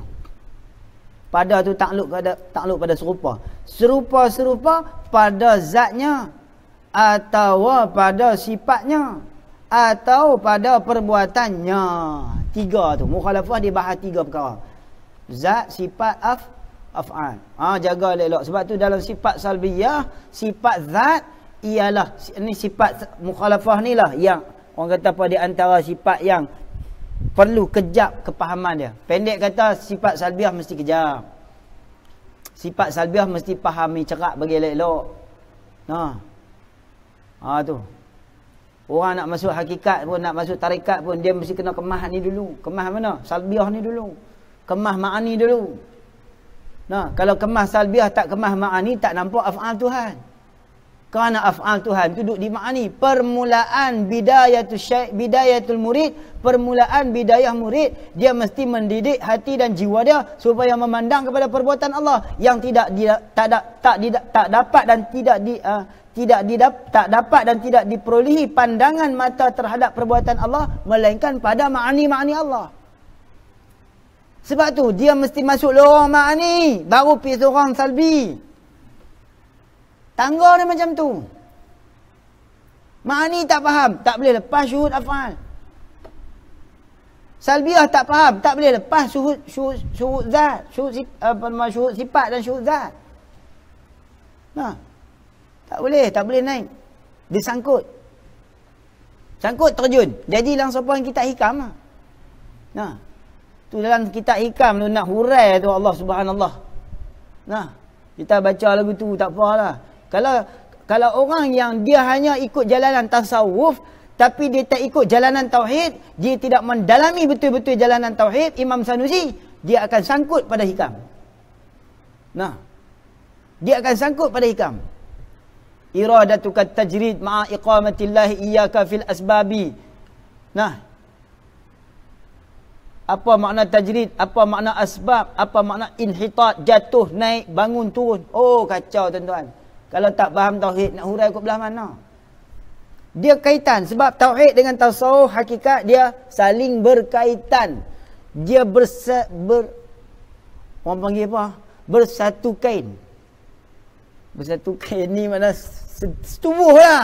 pada tu takluk pada takluk pada serupa serupa-serupa pada zatnya atau pada sifatnya atau pada perbuatannya tiga tu mukhalafah dia bahas tiga perkara zat sifat af af'an ah ha, jaga elok-elok sebab tu dalam sifat salbiyah sifat zat ialah ini sifat mukhalafah ni lah yang orang kata apa di antara sifat yang perlu kejap kepahaman dia. Pendek kata sifat salbiah mesti kejap. Sifat salbiah mesti fahami cerak bagi elok-elok. Nah. Ha. ha tu. Orang nak masuk hakikat pun nak masuk tarekat pun dia mesti kena kemah ni dulu. Kemah mana? Salbiah ni dulu. Kemah ma'ani dulu. Nah, kalau kemah salbiah tak kemah ma'ani tak nampak af'al Tuhan kana af'al Tuhan itu duduk dimakni permulaan bidayatul syai bidayatul murid permulaan bidayah murid dia mesti mendidik hati dan jiwa dia supaya memandang kepada perbuatan Allah yang tidak tidak tak tak tak, tak, tak dapat dan tidak di uh, tidak didap, tak dapat dan tidak diperolehi pandangan mata terhadap perbuatan Allah melainkan pada makni-makni Allah sebab tu dia mesti masuk lorong makni baru pergi seorang salbi Tangga dia macam tu. Mak ni tak faham. Tak boleh lepas syuhud afal. Salbiah tak faham. Tak boleh lepas syuhud, syuhud, syuhud zat. Syuhud, apa, syuhud sifat dan syuhud zat. Nah. Ha. Tak boleh. Tak boleh naik. disangkut, sangkut. terjun. Jadi langsung pun kita hikam. Nah. Ha. Ha. Tu dalam kitab hikam tu nak hurai tu Allah subhanallah. Nah. Kita baca lagu tu tak apalah. Kalau kalau orang yang dia hanya ikut jalanan tasawuf tapi dia tak ikut jalanan tauhid, dia tidak mendalami betul-betul jalanan tauhid, Imam Sanusi, dia akan sangkut pada hikam. Nah. Dia akan sangkut pada hikam. Iradatuka tajrid ma'a iqamatillah iyyaka fil asbabi. Nah. Apa makna tajrid? Apa makna asbab? Apa makna inhitat? Jatuh, naik, bangun, turun. Oh, kacau tuan-tuan. Kalau tak faham tauhid nak hurai kat belah mana? Dia kaitan sebab tauhid dengan tasawuf hakikat dia saling berkaitan. Dia berse, ber orang panggil apa? Bersatu kain. Bersatu kain ni mana lah,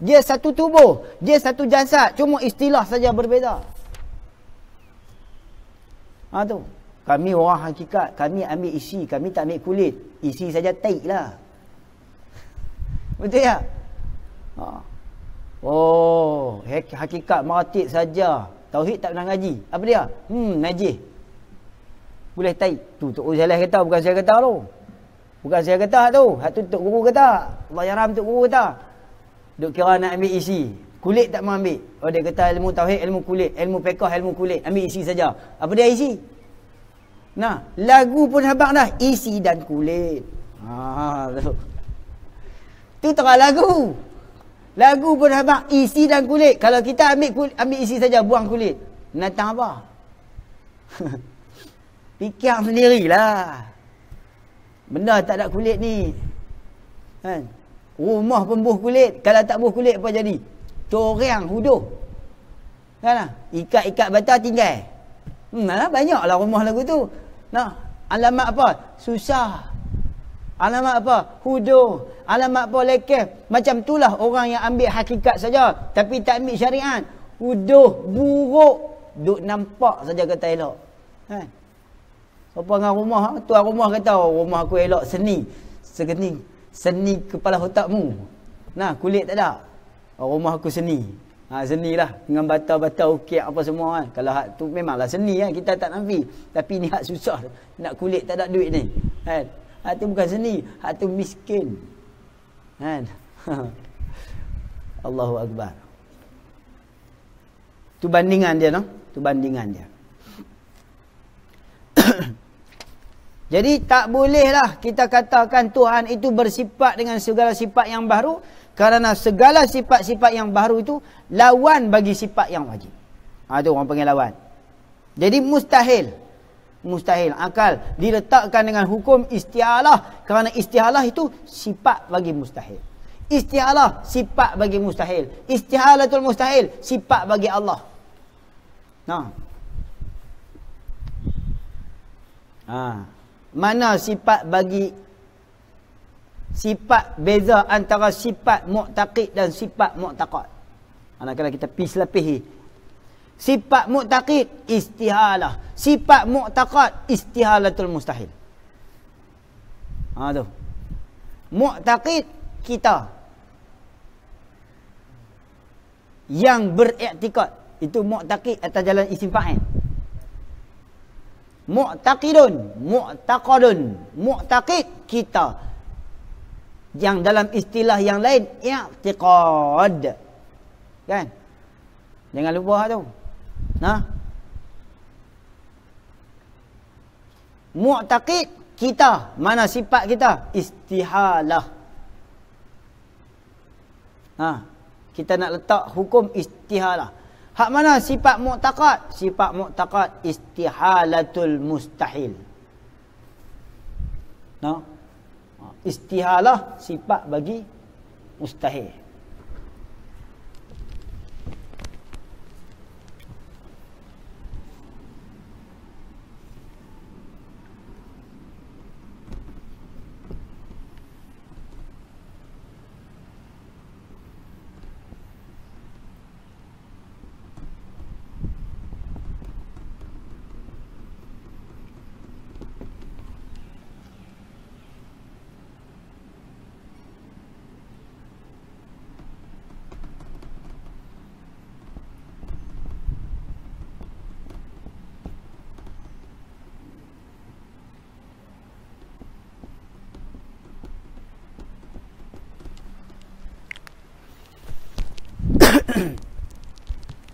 Dia satu tubuh, dia satu jasad, cuma istilah saja berbeza. Ha tu. Kami orang hakikat, kami ambil isi, kami tak ambil kulit. Isi saja taik lah. Betul tak? Ha. Oh, hakikat maratik saja. Tauhid tak pernah ngaji. Apa dia? Hmm, najih. Boleh taik. Tu Tok Guru Jalil oh, kata, bukan saya kata tu. Bukan saya kata tu. Hak tu Tok Guru kata. Allah Yaram Tok Guru kata. Duk kira nak ambil isi. Kulit tak mau ambil. Oh, dia kata ilmu tauhid, ilmu kulit. Ilmu pekah, ilmu kulit. Ambil isi saja. Apa dia isi? Nah, lagu pun habang dah. Isi dan kulit. Ah, tu. Tu tengah lagu. Lagu pun habak isi dan kulit. Kalau kita ambil kulit, ambil isi saja, buang kulit. Natang apa? Fikir sendirilah. Benda tak ada kulit ni. Kan? Rumah pun buh kulit. Kalau tak buh kulit, apa jadi? Toreng, huduh. Kan? Ikat-ikat batal tinggal. Hmm, ah, banyaklah rumah lagu tu. Nah, alamat apa? Susah. Alamat apa? Hudur. Alamat apa? Lekeh. Macam itulah orang yang ambil hakikat saja. Tapi tak ambil syariat. Hudur. Buruk. Duk nampak saja kata elok. Kan? Siapa dengan rumah? Tuan rumah kata, oh, rumah aku elok seni. Segeni. Seni kepala otakmu. Nah, kulit tak ada. Oh, rumah aku seni. Ha, seni lah. Dengan bata-bata okey apa semua kan. Kalau hak tu memanglah seni kan. Kita tak nampi. Tapi ni hak susah. Nak kulit tak ada duit ni. Ha? Hak tu bukan seni, hak tu miskin. Kan? Allahu akbar. Tu bandingan dia noh, tu bandingan dia. Jadi tak bolehlah kita katakan Tuhan itu bersifat dengan segala sifat yang baru kerana segala sifat-sifat yang baru itu lawan bagi sifat yang wajib. Ha, itu orang panggil lawan. Jadi mustahil mustahil akal diletakkan dengan hukum istialah kerana istialah itu sifat bagi mustahil istialah sifat bagi mustahil istihalatul mustahil sifat bagi Allah nah ha. mana sifat bagi sifat beza antara sifat muqtaqid dan sifat muqtaqad kalau kita pis Sifat mu'taqid, istihalah. Sifat mu'taqad, istihalatul mustahil. Ha tu. Mu'taqid, kita. Yang beriktikad. Itu mu'taqid atas jalan isim fa'in. Mu'taqidun, mu'taqadun, mu'taqid, kita. Yang dalam istilah yang lain, i'tiqad. Kan? Jangan lupa tu. Ha? Mu'taqid kita, mana sifat kita? Istihalah. Ha? Kita nak letak hukum istihalah. Hak mana sifat mu'taqad? Sifat mu'taqad istihalatul mustahil. No? Ha, istihalah sifat bagi mustahil.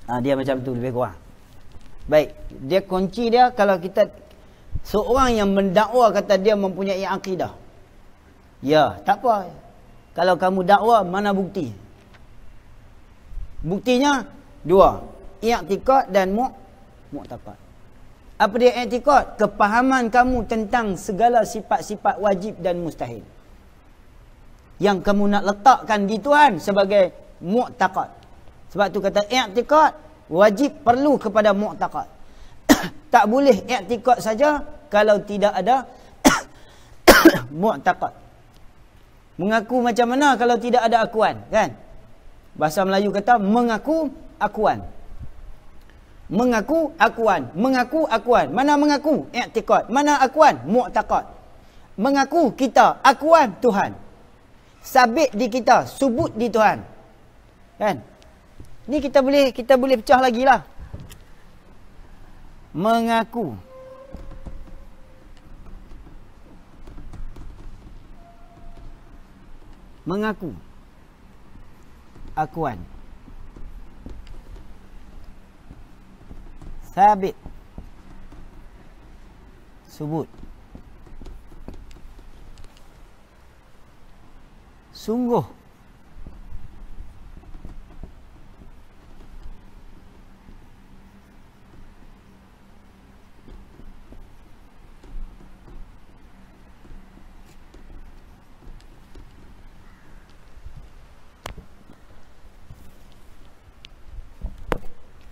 Ha, dia macam tu lebih kurang. Baik. Dia kunci dia kalau kita... Seorang yang mendakwa kata dia mempunyai akidah. Ya, tak apa. Kalau kamu dakwa, mana bukti? Buktinya, dua. Iaktikot dan muqtakot. Apa dia iaktikot? Kepahaman kamu tentang segala sifat-sifat wajib dan mustahil. Yang kamu nak letakkan di Tuhan sebagai muqtakot. Sebab tu kata i'tikad wajib perlu kepada mu'taqad. tak boleh i'tikad saja kalau tidak ada mu'taqad. Mengaku macam mana kalau tidak ada akuan, kan? Bahasa Melayu kata mengaku akuan. Mengaku akuan, mengaku akuan. Mana mengaku? I'tikad. Mana akuan? Mu'taqad. Mengaku kita akuan Tuhan. Sabit di kita, subut di Tuhan. Kan? Ni kita boleh kita boleh pecah lagi lah. Mengaku. Mengaku. Akuan. Sabit. Subut. Sungguh.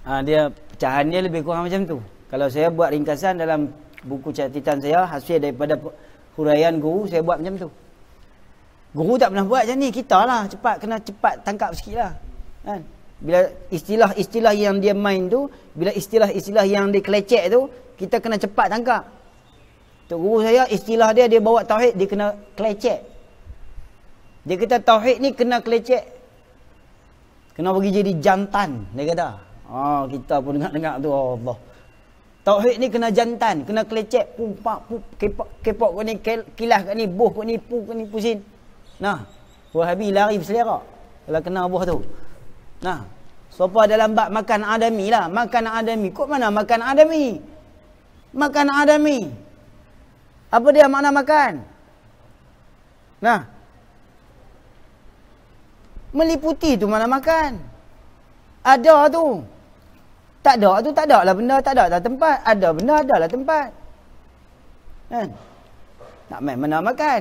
ha, dia pecahan dia lebih kurang macam tu kalau saya buat ringkasan dalam buku catatan saya hasil daripada huraian guru saya buat macam tu guru tak pernah buat macam ni kita lah cepat kena cepat tangkap sikit lah kan bila istilah-istilah yang dia main tu bila istilah-istilah yang dia kelecek tu kita kena cepat tangkap Tok guru saya istilah dia dia bawa tauhid dia kena kelecek dia kata tauhid ni kena kelecek kena pergi jadi jantan dia kata Ah, kita pun dengar-dengar tu oh Allah. Tauhid ni kena jantan, kena kelecek, pum pak pum kepak kepak kau ni kilah kat ni, buh kau ni pu kau ni pusin. Nah. Wahabi lari berselera. Kalau kena buah tu. Nah. Sopo dalam bab makan adami lah, makan adami. Kok mana makan adami? Makan adami. Apa dia makna makan? Nah. Meliputi tu mana makan? Ada tu. Tak ada tu tak ada lah benda, tak ada lah tempat. Ada benda, ada lah tempat. Kan? Nak main mana makan?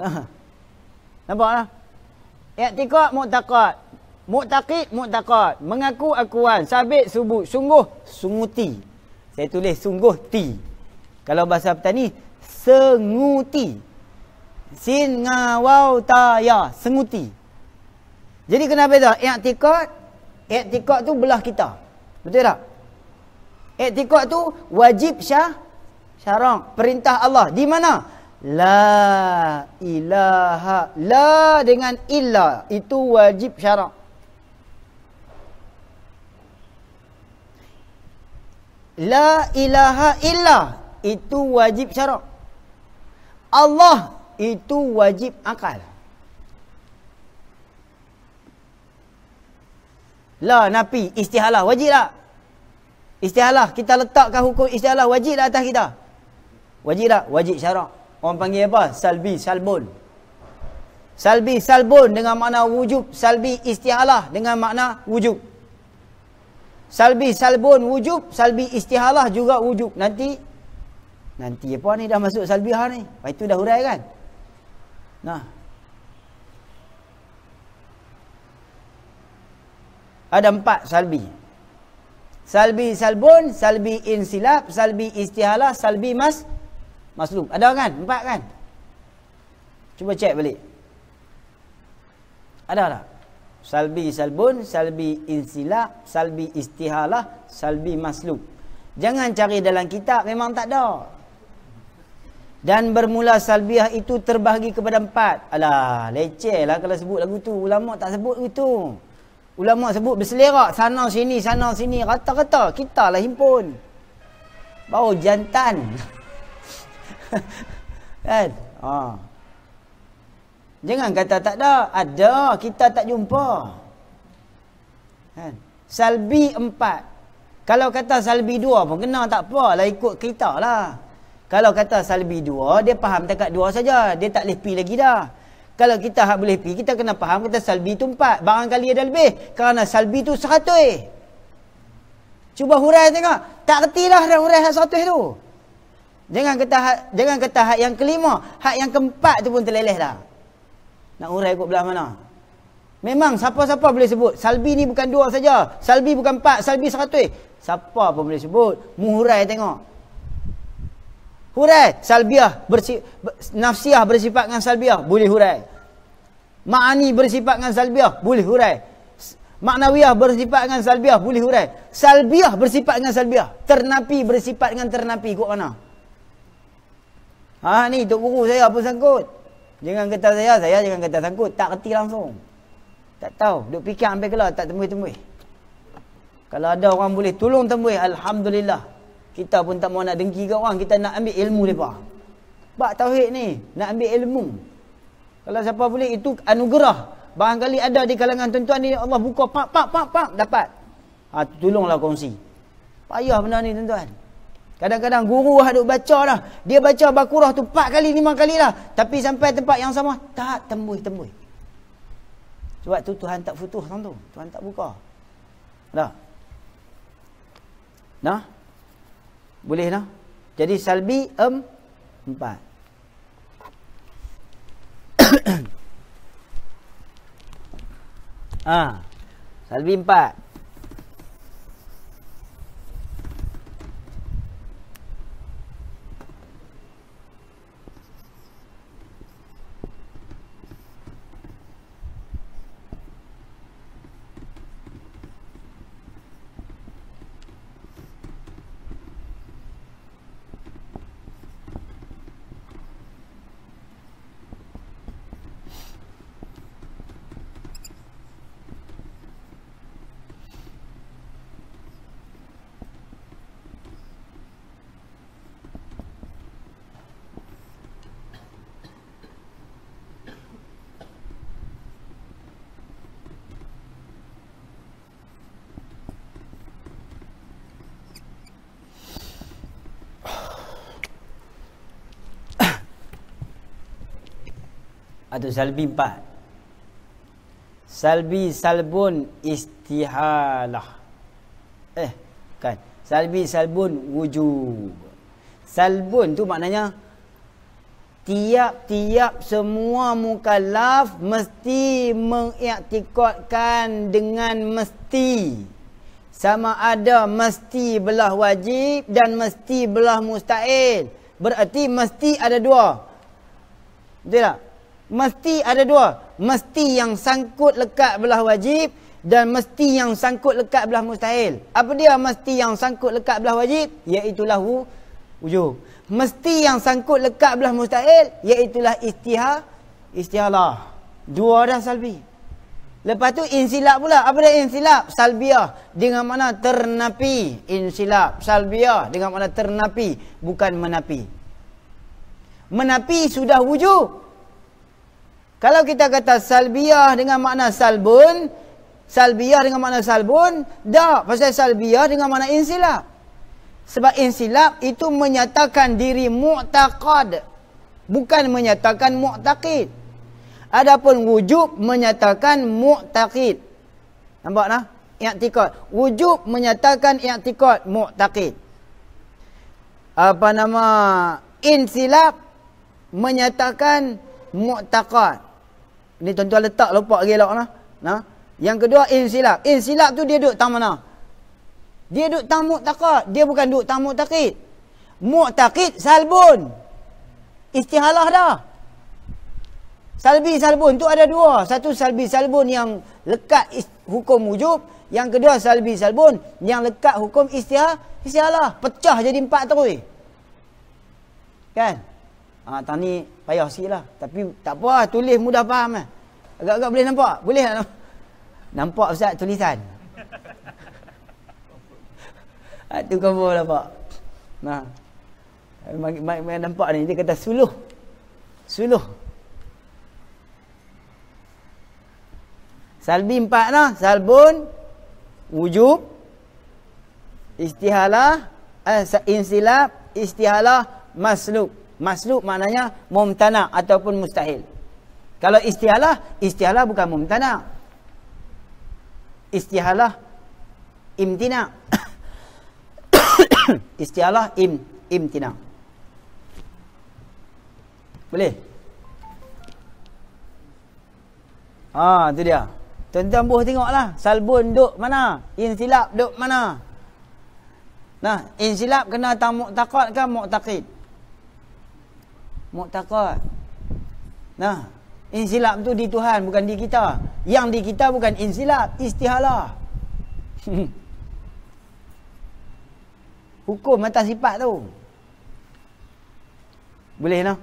Ha. Nampak lah? Iktikot, muktakot. Muktakit, muktakot. Mengaku akuan. Sabit, subut. Sungguh, sunguti. Saya tulis sungguh ti. Kalau bahasa petani, senguti. Sin, ngawau, ta, ya. Senguti. Jadi kena beza. Iktikot, Iktikad tu belah kita. Betul tak? Iktikad tu wajib syah syarak, perintah Allah. Di mana? La ilaha la dengan illa itu wajib syarak. La ilaha illa itu wajib syarak. Allah itu wajib akal. La napi istihalah wajib tak? Istihalah kita letakkan hukum istihalah wajib tak atas kita? Wajib tak? Wajib syarak. Orang panggil apa? Salbi salbun. Salbi salbun dengan makna wujub, salbi istihalah dengan makna wujub. Salbi salbun wujub, salbi istihalah juga wujub. Nanti nanti apa ni dah masuk salbiha ni? Pas itu dah huraikan. Nah. Ada empat salbi. Salbi salbun, salbi insilab, salbi istihala, salbi mas maslub. Ada kan? Empat kan? Cuba cek balik. Ada tak? Salbi salbun, salbi insilab, salbi istihala, salbi maslub. Jangan cari dalam kitab, memang tak ada. Dan bermula salbiah itu terbahagi kepada empat. Alah, leceh lah kalau sebut lagu tu. Ulama tak sebut itu. tu. Ulama sebut berselerak sana sini sana sini rata-rata kita lah himpun. Bau jantan. kan? Ha. Jangan kata tak ada, ada kita tak jumpa. Kan? Salbi empat. Kalau kata salbi dua pun kena tak apa lah ikut kita lah. Kalau kata salbi dua, dia faham takat dua saja. Dia tak boleh pergi lagi dah. Kalau kita hak boleh pi kita kena faham kita salbi itu empat. Barangkali ada lebih. Kerana salbi itu seratus. Cuba hurai tengok. Tak ketilah dah hurai hak seratus itu. Jangan kata hak, jangan kata hak yang kelima. Hak yang keempat tu pun terleleh dah. Nak hurai ikut belah mana? Memang siapa-siapa boleh sebut. Salbi ni bukan dua saja. Salbi bukan empat. Salbi seratus. Siapa pun boleh sebut. Muhurai tengok. Hurai. Salbiah. Bersi, nafsiah bersifat dengan salbiah. Boleh hurai. Ma'ani bersifat dengan salbiah, boleh hurai. Maknawiyah bersifat dengan salbiah, boleh hurai. Salbiah bersifat dengan salbiah. Ternapi bersifat dengan ternapi, kot mana? Haa ni, Tok Guru saya pun sangkut. Jangan kata saya, saya jangan kata sangkut. Tak kerti langsung. Tak tahu, duk fikir sampai kelah, tak temui-temui. Kalau ada orang boleh tolong temui, Alhamdulillah. Kita pun tak mau nak dengki ke orang, kita nak ambil ilmu mereka. Bak Tauhid ni, nak ambil Ilmu. Kalau siapa boleh itu anugerah. Barangkali ada di kalangan tuan-tuan ni Allah buka pak pak pak pak dapat. Ha tolonglah kongsi. Payah benda ni tuan-tuan. Kadang-kadang guru hendak baca dah, dia baca bakurah tu 4 kali 5 kali lah. tapi sampai tempat yang sama tak tembus-tembus. Sebab tu Tuhan tak futuh tuan tu. Tuhan tak buka. Dah. Nah. Boleh dah. Jadi salbi em um, ah, Salvi empat. atau salbi empat. Salbi salbun istihalah. Eh, kan. Salbi salbun wujub. Salbun tu maknanya tiap-tiap semua mukallaf mesti mengiktikadkan dengan mesti. Sama ada mesti belah wajib dan mesti belah mustahil. Bererti mesti ada dua. Betul tak? mesti ada dua. Mesti yang sangkut lekat belah wajib dan mesti yang sangkut lekat belah mustahil. Apa dia mesti yang sangkut lekat belah wajib? Iaitulah wujud. Mesti yang sangkut lekat belah mustahil iaitulah istiha istihalah. Dua dah salbi. Lepas tu insilap pula. Apa dia insilap? Salbiah. Dengan mana ternapi. insilap Salbiah. Dengan mana ternapi. Bukan menapi. Menapi sudah wujud. Kalau kita kata salbiah dengan makna salbun, salbiah dengan makna salbun, tak. Pasal salbiah dengan makna insilab. Sebab insilab itu menyatakan diri mu'taqad. Bukan menyatakan mu'taqid. Adapun wujub menyatakan mu'taqid. Nampak tak? I'tikad. Wujub menyatakan i'tikad mu'taqid. Apa nama? Insilab menyatakan mu'taqad. Ini tuan-tuan letak lopak gelok lah. Nah. Yang kedua, insilab. Insilab tu dia duduk tang mana? Dia duduk tang mu'taqad. Dia bukan duduk tang mu'taqid. Mu'taqid salbun. Istihalah dah. Salbi salbun tu ada dua. Satu salbi salbun yang lekat hukum wujub. Yang kedua salbi salbun yang lekat hukum istihalah. Istihalah. Pecah jadi empat terui. Kan? Ha, ah, tang ni payah sikit lah. Tapi tak apa lah. Tulis mudah faham lah. Agak-agak boleh nampak? Boleh lah. Nampak Ustaz tulisan. Itu ah, ha, kau lah Pak. Nah. Eh, Mereka nampak ni. Dia kata suluh. Suluh. Salbi empat lah. Salbun. Wujub. Istihalah. Eh, insilab. Istihalah. Maslub. Maslub maknanya mumtana ataupun mustahil. Kalau istihalah, istihalah bukan mumtana. Istihalah imtina. istihalah im imtina. Boleh? Ha, tu dia. Tuan-tuan buh tengoklah, salbun duk mana? Insilap duk mana? Nah, insilap kena tamuk taqad kan muqtaqid muktaqat. Nah, insilap tu di Tuhan bukan di kita. Yang di kita bukan insilap, istihalah. Hukum atas sifat tu. Boleh noh?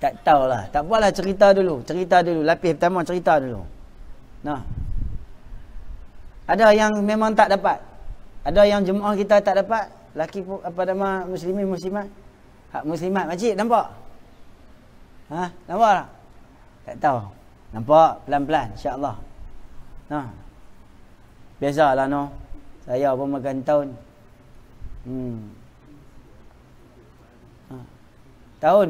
Tak tahulah, tak apalah cerita dulu, cerita dulu, lapis pertama cerita dulu. Nah. Ada yang memang tak dapat. Ada yang jemaah kita tak dapat, laki apa nama muslimin muslimat Hak muslimat makcik nampak? Ha? Nampak tak? Tak tahu. Nampak pelan-pelan insyaallah, allah ha. Biasalah no. Saya pun makan tahun. Hmm. Ha. Tahun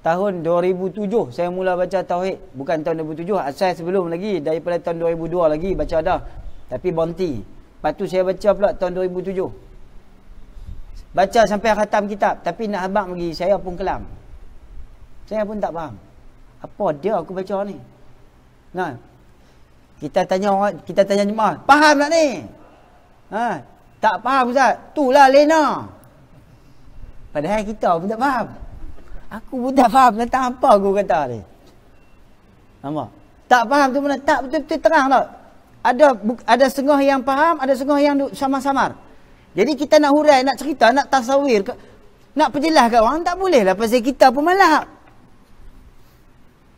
tahun 2007 saya mula baca tauhid bukan tahun 2007 asal sebelum lagi daripada tahun 2002 lagi baca dah tapi bonti, lepas tu saya baca pula tahun 2007 Baca sampai khatam kitab Tapi nak habang bagi saya pun kelam Saya pun tak faham Apa dia aku baca ni Nah, Kita tanya orang Kita tanya jemaah Faham tak ni ha? Tak faham Ustaz Itulah Lena Padahal kita pun tak faham Aku pun tak faham Tentang apa aku kata ni Nampak tak faham tu mana? Tak betul-betul terang tak? Ada, ada setengah yang faham, ada setengah yang samar-samar. Jadi kita nak hurai, nak cerita, nak tasawir, nak perjelaskan orang, tak boleh lah pasal kita pun malah.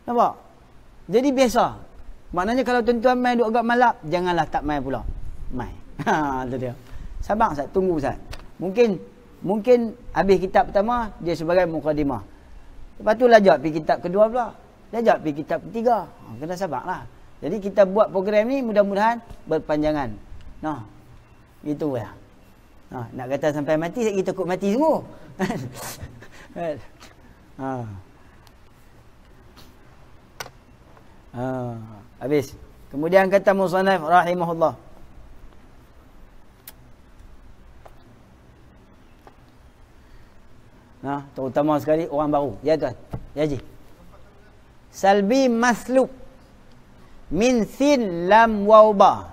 Nampak? Jadi biasa. Maknanya kalau tuan-tuan main duk agak malap, janganlah tak main pula. Main. Ha, tu dia. Sabar Ustaz, tunggu Ustaz. Mungkin mungkin habis kitab pertama, dia sebagai mukadimah. Lepas tu lajak pergi kitab kedua pula. Lajak pergi kitab ketiga. Ha, kena sabar lah. Jadi kita buat program ni mudah-mudahan berpanjangan. Nah, no. itu lah. Ya. Ha, nak kata sampai mati, lagi takut mati semua. Kan? ha. Ha. Habis. Kemudian kata Musanaf rahimahullah. Nah, ha, terutama sekali orang baru. Ya tuan. Ya ji. Salbi masluk min sin lam wa ba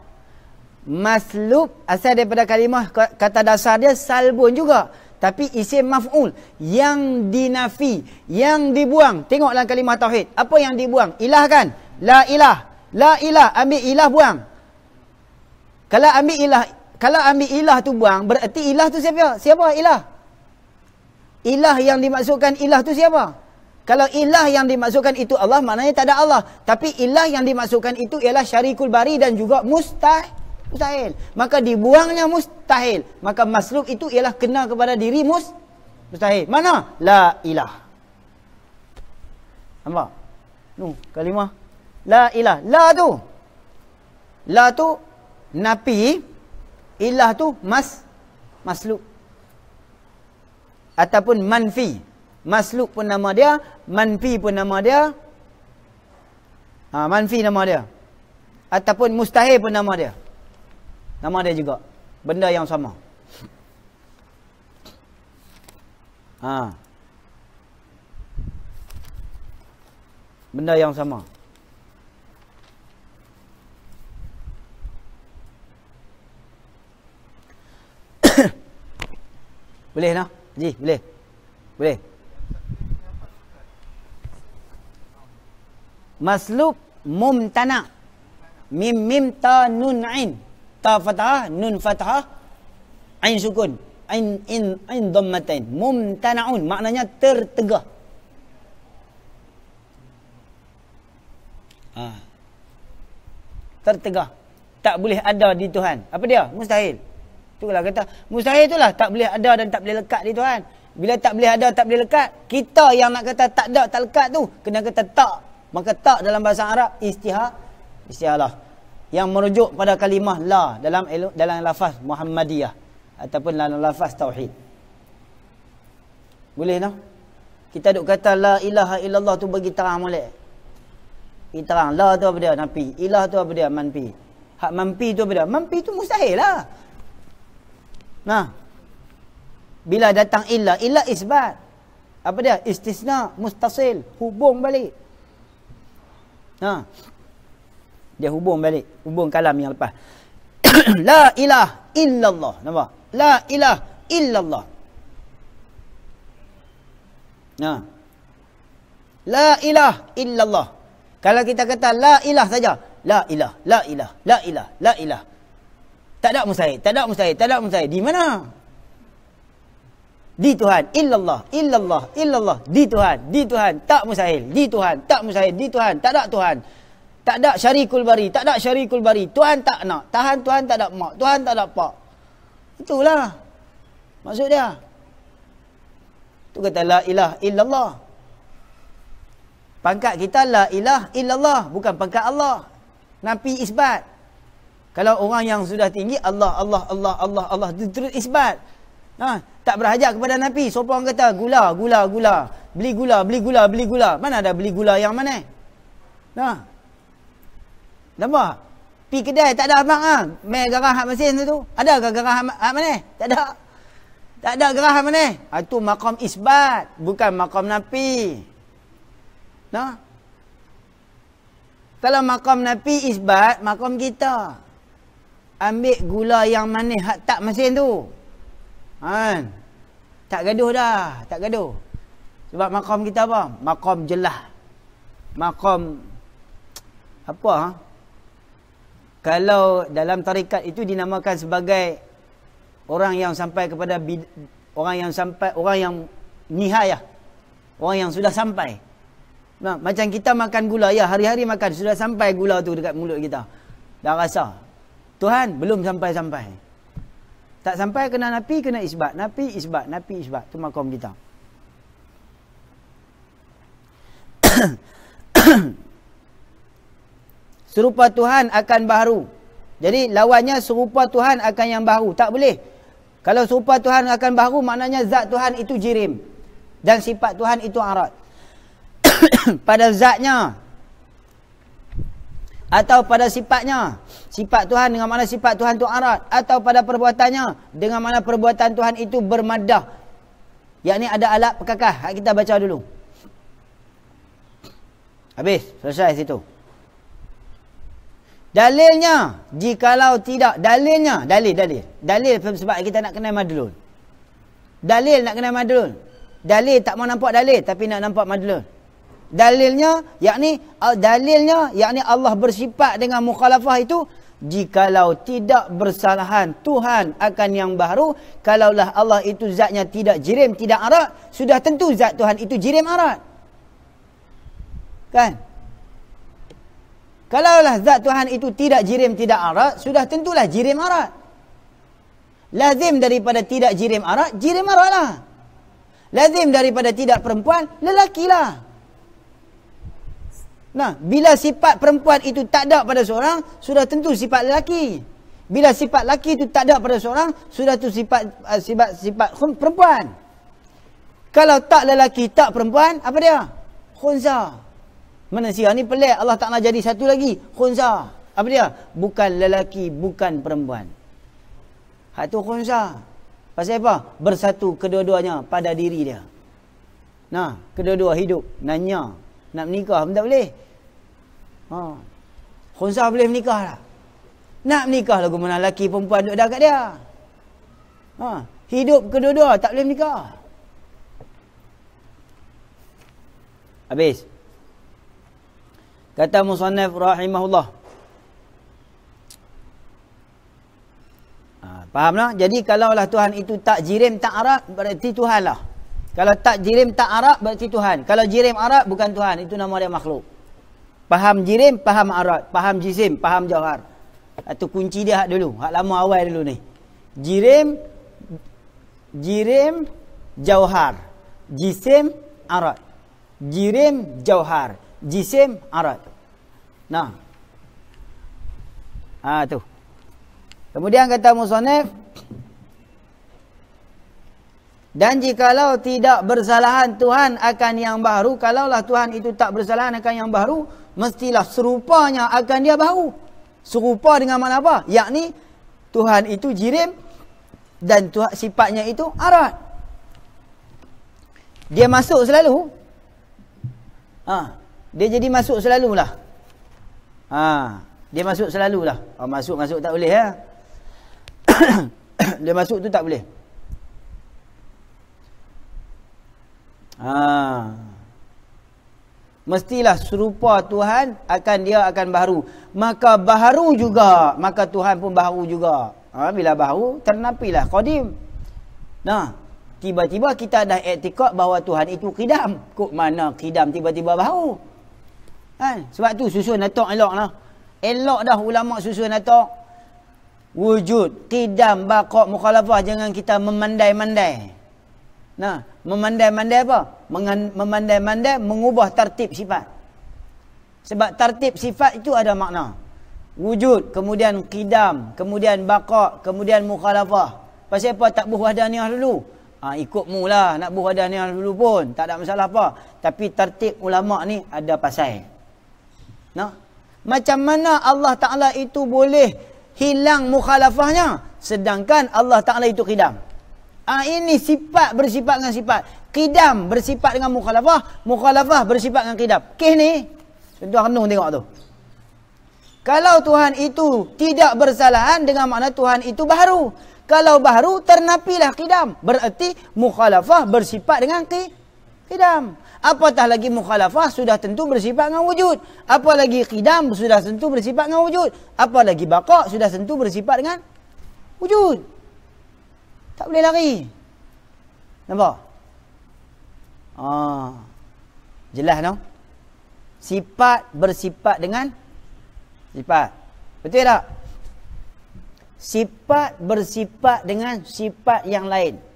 maslub asal daripada kalimah kata dasar dia salbun juga tapi isim maf'ul yang dinafi yang dibuang Tengoklah kalimah tauhid apa yang dibuang ilah kan la ilah la ilah ambil ilah buang kalau ambil ilah kalau ambil ilah tu buang bererti ilah tu siapa siapa ilah ilah yang dimaksudkan ilah tu siapa kalau ilah yang dimaksudkan itu Allah maknanya tak ada Allah tapi ilah yang dimaksudkan itu ialah syarikul bari dan juga mustahil mustahil. Maka dibuangnya mustahil. Maka masluk itu ialah kena kepada diri mustahil. Mana? La ilah. Nampak? Nu, kalimah. La ilah. La tu. La tu napi. Ilah tu mas masluk. Ataupun manfi. Masluk pun nama dia. Manfi pun nama dia. Ha, manfi nama dia. Ataupun mustahil pun nama dia. Nama dia juga. Benda yang sama. Ha. Benda yang sama. boleh nak? Ji, boleh. Boleh. Maslub mumtana. Mim mim ta nun ain ta fathah nun fathah ain sukun ain in ain dhammatain mumtanaun maknanya tertegah ha. tertegah tak boleh ada di Tuhan apa dia mustahil itulah kata mustahil itulah tak boleh ada dan tak boleh lekat di Tuhan bila tak boleh ada tak boleh lekat kita yang nak kata tak ada tak lekat tu kena kata tak maka tak dalam bahasa Arab istihah istihalah yang merujuk pada kalimah la dalam dalam lafaz Muhammadiyah ataupun dalam lafaz tauhid. Boleh tak? Kita duk kata la ilaha illallah tu bagi terang molek. Bagi terang la tu apa dia? Nafi. Ilah tu apa dia? Manpi. Hak manpi tu apa dia? Manpi tu mustahil lah. Nah. Bila datang ilah, ilah isbat. Apa dia? Istisna, mustasil, hubung balik. Nah. Dia hubung balik, hubung kalam yang lepas. la ilah illallah. Nampak? La ilah illallah. Nah. Ha. La ilah illallah. Kalau kita kata la ilah saja. La ilah, la ilah, la ilah, la ilah. Tak ada musahid, tak ada musahid, tak ada musahid. Di mana? Di Tuhan, illallah, illallah, illallah. Di Tuhan, di Tuhan, tak musahil. Di Tuhan, tak musahil. Di Tuhan, tak ada Tuhan. Tuhan. Tak ada syarikul bari, tak ada syarikul bari. Tuhan tak nak, tahan Tuhan tak ada mak, Tuhan tak ada pak. Itulah. Maksud dia. Tu kata la ilah illallah. Pangkat kita la ilah illallah, bukan pangkat Allah. Nabi isbat. Kalau orang yang sudah tinggi, Allah, Allah, Allah, Allah, Allah, dia terus isbat. Ha? Tak berhajat kepada Nabi. Sopo orang kata, gula, gula, gula. Beli gula, beli gula, beli gula. Mana ada beli gula yang mana? Nah. Ha? Nampak? Pi kedai tak ada abang ah. Mai gerah hak mesin tu. Ada ke gerah hak mana? Tak ada. Tak ada gerah hak mana? Ha, ah, itu makam isbat, bukan makam nafi. Nah. Kalau makam nafi isbat, makam kita. Ambil gula yang manis hak tak mesin tu. Kan? Tak gaduh dah, tak gaduh. Sebab makam kita apa? Makam jelah. Makam apa ha? kalau dalam tarikat itu dinamakan sebagai orang yang sampai kepada orang yang sampai orang yang nihayah orang yang sudah sampai nah, macam kita makan gula ya hari-hari makan sudah sampai gula tu dekat mulut kita dah rasa Tuhan belum sampai-sampai tak sampai kena napi kena isbat napi isbat napi isbat tu makom kita serupa Tuhan akan baru. Jadi lawannya serupa Tuhan akan yang baru. Tak boleh. Kalau serupa Tuhan akan baru, maknanya zat Tuhan itu jirim. Dan sifat Tuhan itu arat. pada zatnya. Atau pada sifatnya. Sifat Tuhan dengan mana sifat Tuhan itu arat. Atau pada perbuatannya. Dengan mana perbuatan Tuhan itu bermadah. Yang ini ada alat pekakah. Kita baca dulu. Habis. Selesai situ. Dalilnya, jikalau tidak, dalilnya, dalil, dalil. Dalil sebab kita nak kenal madlul. Dalil nak kenal madlul. Dalil tak mau nampak dalil, tapi nak nampak madlul. Dalilnya, yakni, dalilnya, yakni Allah bersifat dengan mukhalafah itu, jikalau tidak bersalahan Tuhan akan yang baru, kalaulah Allah itu zatnya tidak jirim, tidak arat, sudah tentu zat Tuhan itu jirim arat. Kan? Kan? Kalaulah zat Tuhan itu tidak jirim, tidak arat, sudah tentulah jirim arat. Lazim daripada tidak jirim arat, jirim aratlah. Lazim daripada tidak perempuan, lelakilah. Nah, bila sifat perempuan itu tak ada pada seorang, sudah tentu sifat lelaki. Bila sifat lelaki itu tak ada pada seorang, sudah tentu sifat, ah, sifat, sifat perempuan. Kalau tak lelaki, tak perempuan, apa dia? Khunzah manusia ni pelik Allah tak nak jadi satu lagi khunsa apa dia bukan lelaki bukan perempuan hak tu khunsa pasal apa bersatu kedua-duanya pada diri dia nah kedua-dua hidup nanya nak menikah pun tak boleh ha khunsa boleh menikah lah nak menikah lagu mana lelaki perempuan duduk dekat dia ha hidup kedua-dua tak boleh menikah habis Kata Musannif Rahimahullah. Ah, faham tak? Jadi kalaulah Tuhan itu tak jirim tak Arab, berarti Tuhan lah. Kalau tak jirim tak Arab, berarti Tuhan. Kalau jirim Arab, bukan Tuhan. Itu nama dia makhluk. Faham jirim, faham Arab. Faham jisim, faham jahar. Itu kunci dia hak dulu. Hak lama awal dulu ni. Jirim, jirim, jauhar. Jisim, arat. Jirim, jauhar. Jisim, arat. Nah. Ha tu. Kemudian kata musannif dan jikalau tidak bersalahan Tuhan akan yang baru kalaulah Tuhan itu tak bersalahan akan yang baru mestilah serupanya akan dia baru serupa dengan mana apa yakni Tuhan itu jirim dan Tuhan, sifatnya itu arat dia masuk selalu ha, dia jadi masuk selalulah Ha, dia masuk selalulah. Oh, masuk masuk tak boleh ya. dia masuk tu tak boleh. Ha. Mestilah serupa Tuhan akan dia akan baru. Maka baru juga, maka Tuhan pun baru juga. Ha, bila baharu ternapilah qadim. Nah, tiba-tiba kita dah etikad bahawa Tuhan itu kidam. Kok mana kidam tiba-tiba baru. Ha? Sebab tu susun datuk elok lah. Elok dah ulama susun datuk. Wujud, qidam, bakok, mukhalafah. Jangan kita memandai-mandai. Nah, Memandai-mandai apa? Memandai-mandai mengubah tertib sifat. Sebab tertib sifat itu ada makna. Wujud, kemudian qidam, kemudian bakok kemudian mukhalafah. Pasal apa tak buh wadaniah dulu? Ha, ikut mula nak buh wadaniah dulu pun. Tak ada masalah apa. Tapi tertib ulama' ni ada pasal. Nah. Macam mana Allah Ta'ala itu boleh hilang mukhalafahnya sedangkan Allah Ta'ala itu kidam. Ah ini sifat bersifat dengan sifat. kidam bersifat dengan mukhalafah, mukhalafah bersifat dengan kidam. Kes ni tuan renung tengok tu. Kalau Tuhan itu tidak bersalahan dengan makna Tuhan itu baru. Kalau baru ternapilah kidam, bererti mukhalafah bersifat dengan Qidam. Apatah lagi mukhalafah sudah tentu bersifat dengan wujud. lagi qidam sudah tentu bersifat dengan wujud. lagi baqa' sudah tentu bersifat dengan wujud. Tak boleh lari. Nampak? Ah. Jelas no. Sifat bersifat dengan sifat. Betul tak? Sifat bersifat dengan sifat yang lain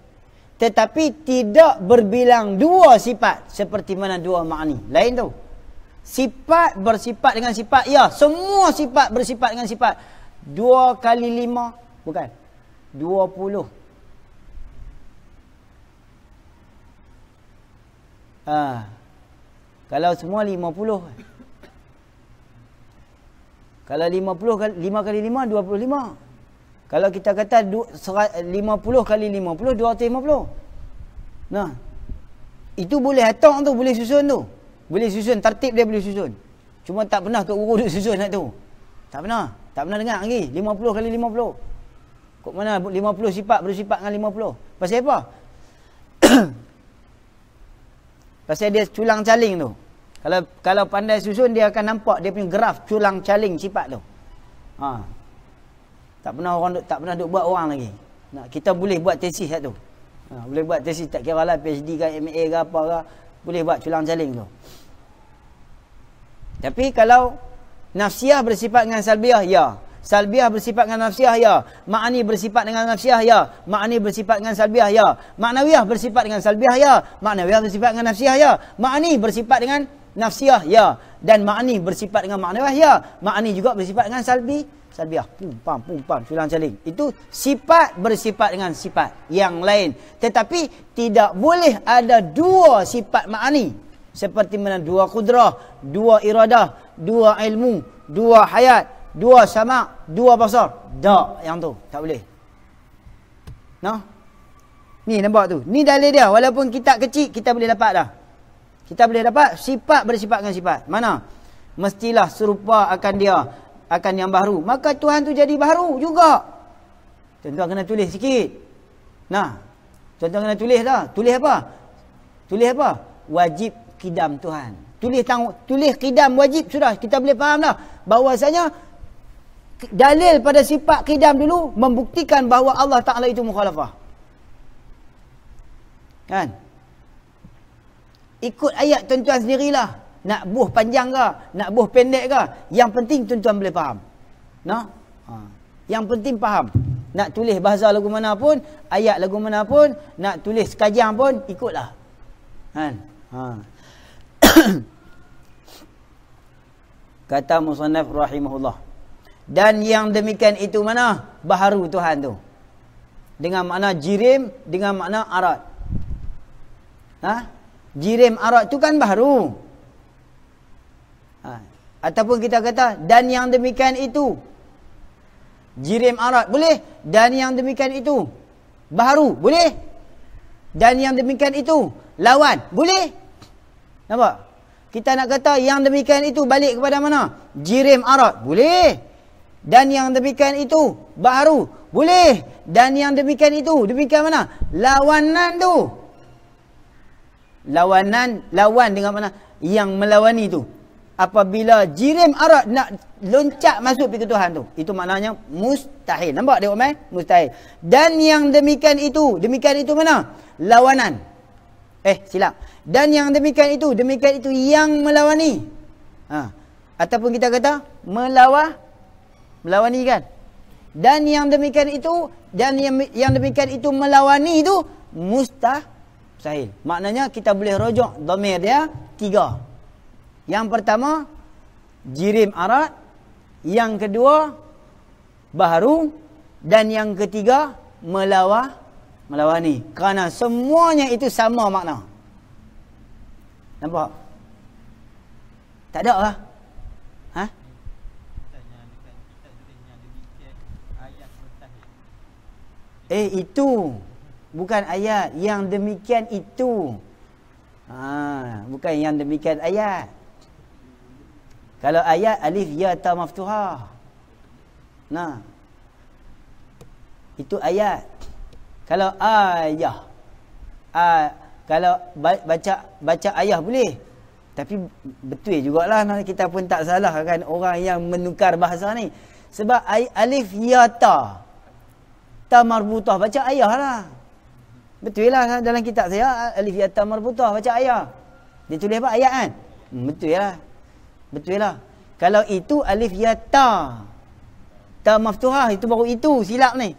tetapi tidak berbilang dua sifat seperti mana dua makni lain tu sifat bersifat dengan sifat ya semua sifat bersifat dengan sifat dua kali lima bukan 20 uh, ha. kalau semua lima puluh kalau lima puluh lima kali lima dua puluh lima kalau kita kata 50 kali 50, 250. Nah. Itu boleh atok tu, boleh susun tu. Boleh susun, tertib dia boleh susun. Cuma tak pernah kat guru duk susun nak tu. Tak pernah. Tak pernah dengar lagi. 50 kali 50. Kok mana 50 sifat bersifat dengan 50? Pasal apa? Pasal dia culang caling tu. Kalau kalau pandai susun dia akan nampak dia punya graf culang caling sifat tu. Ha, tak pernah orang tak pernah duk buat orang lagi. Nah kita boleh buat tesis satu. Ha, boleh buat tesis tak kira lah PhD ke MA ke apa ke, boleh buat culang jaling tu. Tapi kalau nafsiah bersifat dengan salbiah, ya. Salbiah bersifat dengan nafsiah, ya. Ma'ani bersifat dengan nafsiah, ya. Ma'ani bersifat dengan salbiah, ya. Ma'nawiyah bersifat dengan salbiah, ya. Ma'nawiyah bersifat dengan nafsiah, ya. Ma'ani bersifat dengan nafsiah, ya. Dan ma'ani bersifat dengan ma'nawiyah, ya. Ma'ani juga bersifat dengan salbi salbiah pum pam pum pam silang saling itu sifat bersifat dengan sifat yang lain tetapi tidak boleh ada dua sifat makni seperti mana dua kudrah dua iradah dua ilmu dua hayat dua sama dua basar dak yang tu tak boleh no ni nampak tu ni dalil dia walaupun kita kecil kita boleh dapat dah kita boleh dapat sifat bersifat dengan sifat mana mestilah serupa akan dia akan yang baru. Maka Tuhan tu jadi baru juga. Tuan-tuan kena tulis sikit. Nah. Tuan-tuan kena tulis dah. Tulis apa? Tulis apa? Wajib kidam Tuhan. Tulis tang tulis kidam wajib sudah. Kita boleh faham dah. Bahawasanya dalil pada sifat kidam dulu membuktikan bahawa Allah Ta'ala itu mukhalafah. Kan? Ikut ayat tuan-tuan sendirilah nak buh panjang ke, nak buh pendek ke, yang penting tuan-tuan boleh faham. no? Ha. Yang penting faham. Nak tulis bahasa lagu mana pun, ayat lagu mana pun, nak tulis kajian pun, ikutlah. Kan? Ha. Kata Musanaf Rahimahullah. Dan yang demikian itu mana? Baharu Tuhan tu. Dengan makna jirim, dengan makna arat. Ha? Jirim arat tu kan Baharu. Ataupun kita kata dan yang demikian itu. Jirim arat boleh? Dan yang demikian itu. Baharu boleh? Dan yang demikian itu. Lawan boleh? Nampak? Kita nak kata yang demikian itu balik kepada mana? Jirim arat boleh? Dan yang demikian itu. Baharu boleh? Dan yang demikian itu. Demikian mana? Lawanan tu. Lawanan. Lawan dengan mana? Yang melawani tu apabila jirim arat nak loncat masuk pintu Tuhan tu. Itu maknanya mustahil. Nampak dia umai? Mustahil. Dan yang demikian itu, demikian itu mana? Lawanan. Eh, silap. Dan yang demikian itu, demikian itu yang melawani. Ha. Ataupun kita kata melawah, melawani kan? Dan yang demikian itu, dan yang, yang demikian itu melawani itu mustahil. Maknanya kita boleh rojok domir dia tiga. Yang pertama jirim arat, yang kedua baharu dan yang ketiga Melawa. melawani. Kerana semuanya itu sama makna. Nampak? Tak ada lah. Ha? Eh itu bukan ayat yang demikian itu. Ha, bukan yang demikian ayat. Kalau ayat alif ya ta maftuhah. Nah. Itu ayat. Kalau ayah. Ah kalau baca baca ayah boleh. Tapi betul jugalah kita pun tak salah kan orang yang menukar bahasa ni. Sebab alif ya ta. Ta marbutah baca ayah lah. Betul lah dalam kitab saya alif ya ta marbutah baca ayah. Dia tulis apa ayat kan? Hmm, betul lah. Ya. Betul lah. Kalau itu alif ya ta. Ta maftuhah itu baru itu silap ni.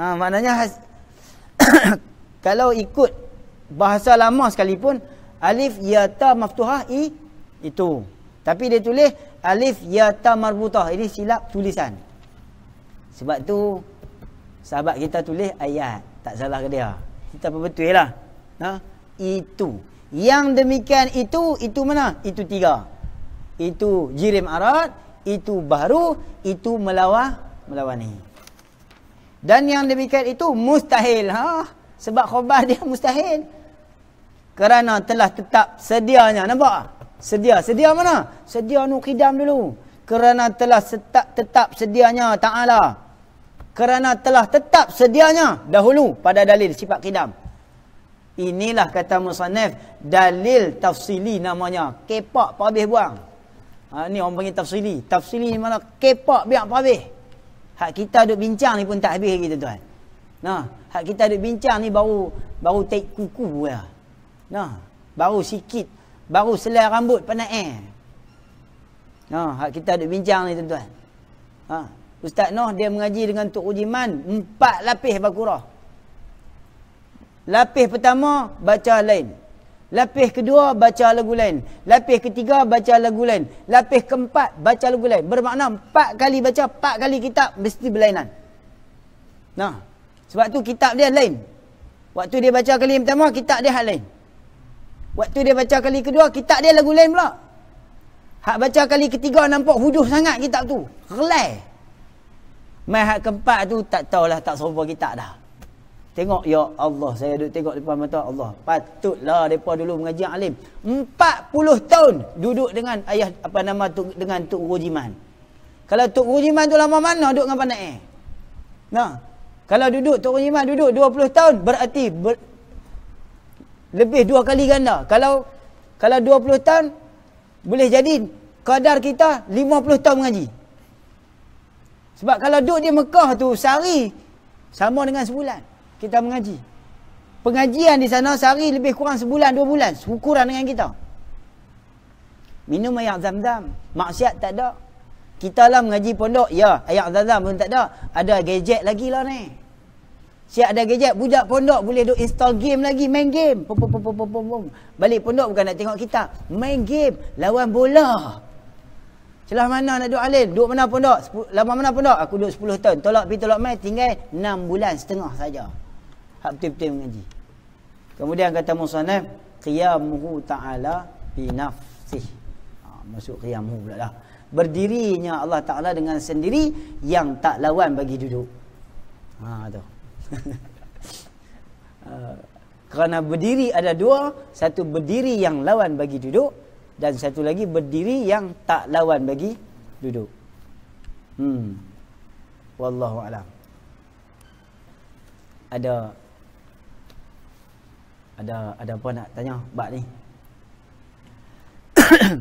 Ha, maknanya has... kalau ikut bahasa lama sekalipun alif ya ta maftuhah i itu. Tapi dia tulis alif ya ta marbutah. Ini silap tulisan. Sebab tu sahabat kita tulis ayat. Tak salah ke dia. Kita apa betul lah. Ha? Itu. Yang demikian itu, itu mana? Itu tiga itu jirim arad, itu baru, itu melawah, melawani. Dan yang demikian itu mustahil. Ha? Sebab khobah dia mustahil. Kerana telah tetap sedianya, nampak? Sedia, sedia mana? Sedia nukidam dulu. Kerana telah tetap tetap sedianya Ta'ala. Kerana telah tetap sedianya dahulu pada dalil sifat kidam. Inilah kata Musanif, dalil tafsili namanya. Kepak pabih buang. Ha, ni orang panggil tafsili. Tafsili ni mana kepak biar apa habis. Hak kita duk bincang ni pun tak habis lagi tuan-tuan. Nah, hak kita duk bincang ni baru baru take kuku ya. Nah, baru sikit, baru selai rambut panas eh. Nah, hak kita duk bincang ni tuan-tuan. Ha, Ustaz Noh dia mengaji dengan Tok Ujiman empat lapis bakurah. Lapis pertama baca lain. Lapis kedua baca lagu lain. Lapis ketiga baca lagu lain. Lapis keempat baca lagu lain. Bermakna empat kali baca, empat kali kitab mesti berlainan. Nah. Sebab tu kitab dia lain. Waktu dia baca kali pertama, kitab dia hak lain. Waktu dia baca kali kedua, kitab dia lagu lain pula. Hak baca kali ketiga nampak hujuh sangat kitab tu. Relai. Main hak keempat tu tak tahulah tak serupa kitab dah. Tengok ya Allah saya duduk tengok depan mata Allah. Patutlah depa dulu mengaji alim. empat puluh tahun duduk dengan ayah apa nama tu dengan Tok Rujiman. Kalau Tok Rujiman tu lama mana duduk dengan panak eh? Nah. Kalau duduk Tok Rujiman duduk dua puluh tahun berarti ber, lebih dua kali ganda. Kalau kalau dua puluh tahun boleh jadi kadar kita lima puluh tahun mengaji. Sebab kalau duduk di Mekah tu sehari sama dengan sebulan kita mengaji. Pengajian di sana sehari lebih kurang sebulan, dua bulan. Ukuran dengan kita. Minum air zam-zam. Maksiat tak ada. Kita lah mengaji pondok. Ya, air zam-zam pun tak ada. Ada gadget lagi lah ni. Siap ada gadget. Budak pondok boleh duk install game lagi. Main game. Pum, pum, pum, pum, pum, pum. Balik pondok bukan nak tengok kita. Main game. Lawan bola. Celah mana nak duduk alin? Duduk mana pondok? Lama mana pondok? Aku duduk 10 tahun. Tolak pergi tolak main tinggal 6 bulan setengah saja hak betul-betul mengaji. Kemudian kata musannaf qiyamuhu ta'ala bi Ha, masuk qiyamuhu pula lah. Berdirinya Allah Taala dengan sendiri yang tak lawan bagi duduk. Ha tu. Ha, kerana berdiri ada dua, satu berdiri yang lawan bagi duduk dan satu lagi berdiri yang tak lawan bagi duduk. Hmm. Wallahu alam. Ada ada ada apa nak tanya bab ni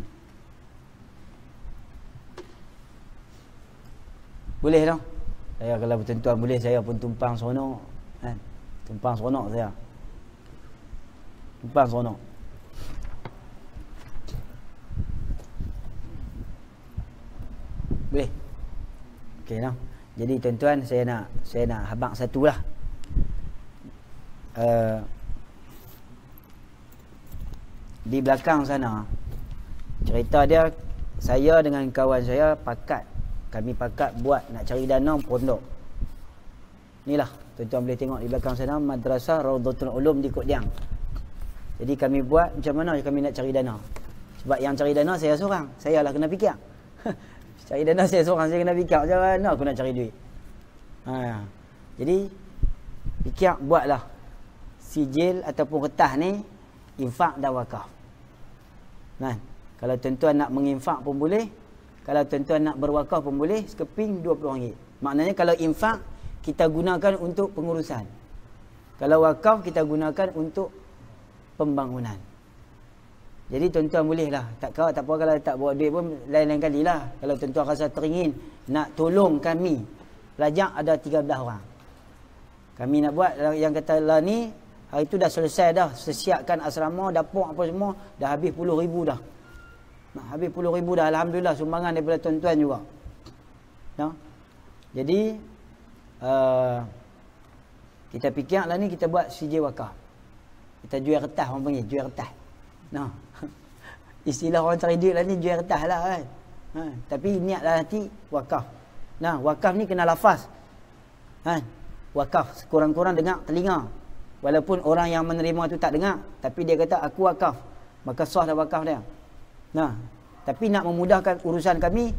boleh tak? Lah. saya kalau bertentuan boleh saya pun tumpang seronok kan tumpang seronok saya tumpang seronok boleh okey dong lah. jadi tuan-tuan saya nak saya nak habaq satulah eh di belakang sana cerita dia saya dengan kawan saya pakat kami pakat buat nak cari dana pondok inilah tuan-tuan boleh tengok di belakang sana madrasah raudatul ulum di kot diang jadi kami buat macam mana kami nak cari dana sebab yang cari dana saya seorang saya lah kena fikir cari dana saya seorang saya kena fikir macam mana aku nak cari duit ha. jadi fikir buatlah sijil ataupun kertas ni infak dan wakaf Nah, kan? Kalau tuan-tuan nak menginfak pun boleh. Kalau tuan-tuan nak berwakaf pun boleh. Sekeping RM20. Maknanya kalau infak, kita gunakan untuk pengurusan. Kalau wakaf, kita gunakan untuk pembangunan. Jadi tuan-tuan bolehlah. Tak kau tak apa kalau tak bawa duit pun lain-lain kali lah. Kalau tuan-tuan rasa teringin nak tolong kami. Pelajar ada 13 orang. Kami nak buat yang kata lah ni Hari tu dah selesai dah. Sesiapkan asrama, dapur apa semua. Dah habis puluh ribu dah. Nah, habis puluh ribu dah. Alhamdulillah sumbangan daripada tuan-tuan juga. Nah, Jadi, uh, kita fikir lah ni kita buat CJ wakaf. Kita jual retas orang panggil. Jual retas. Nah. Istilah orang teridik lah ni jual retas lah kan. Ha? Tapi niatlah nanti wakaf. Nah, wakaf ni kena lafaz. Ha? Wakaf. Sekurang-kurang dengar Telinga. Walaupun orang yang menerima tu tak dengar. Tapi dia kata, aku wakaf. Maka sah dah wakaf dia. Nah, Tapi nak memudahkan urusan kami,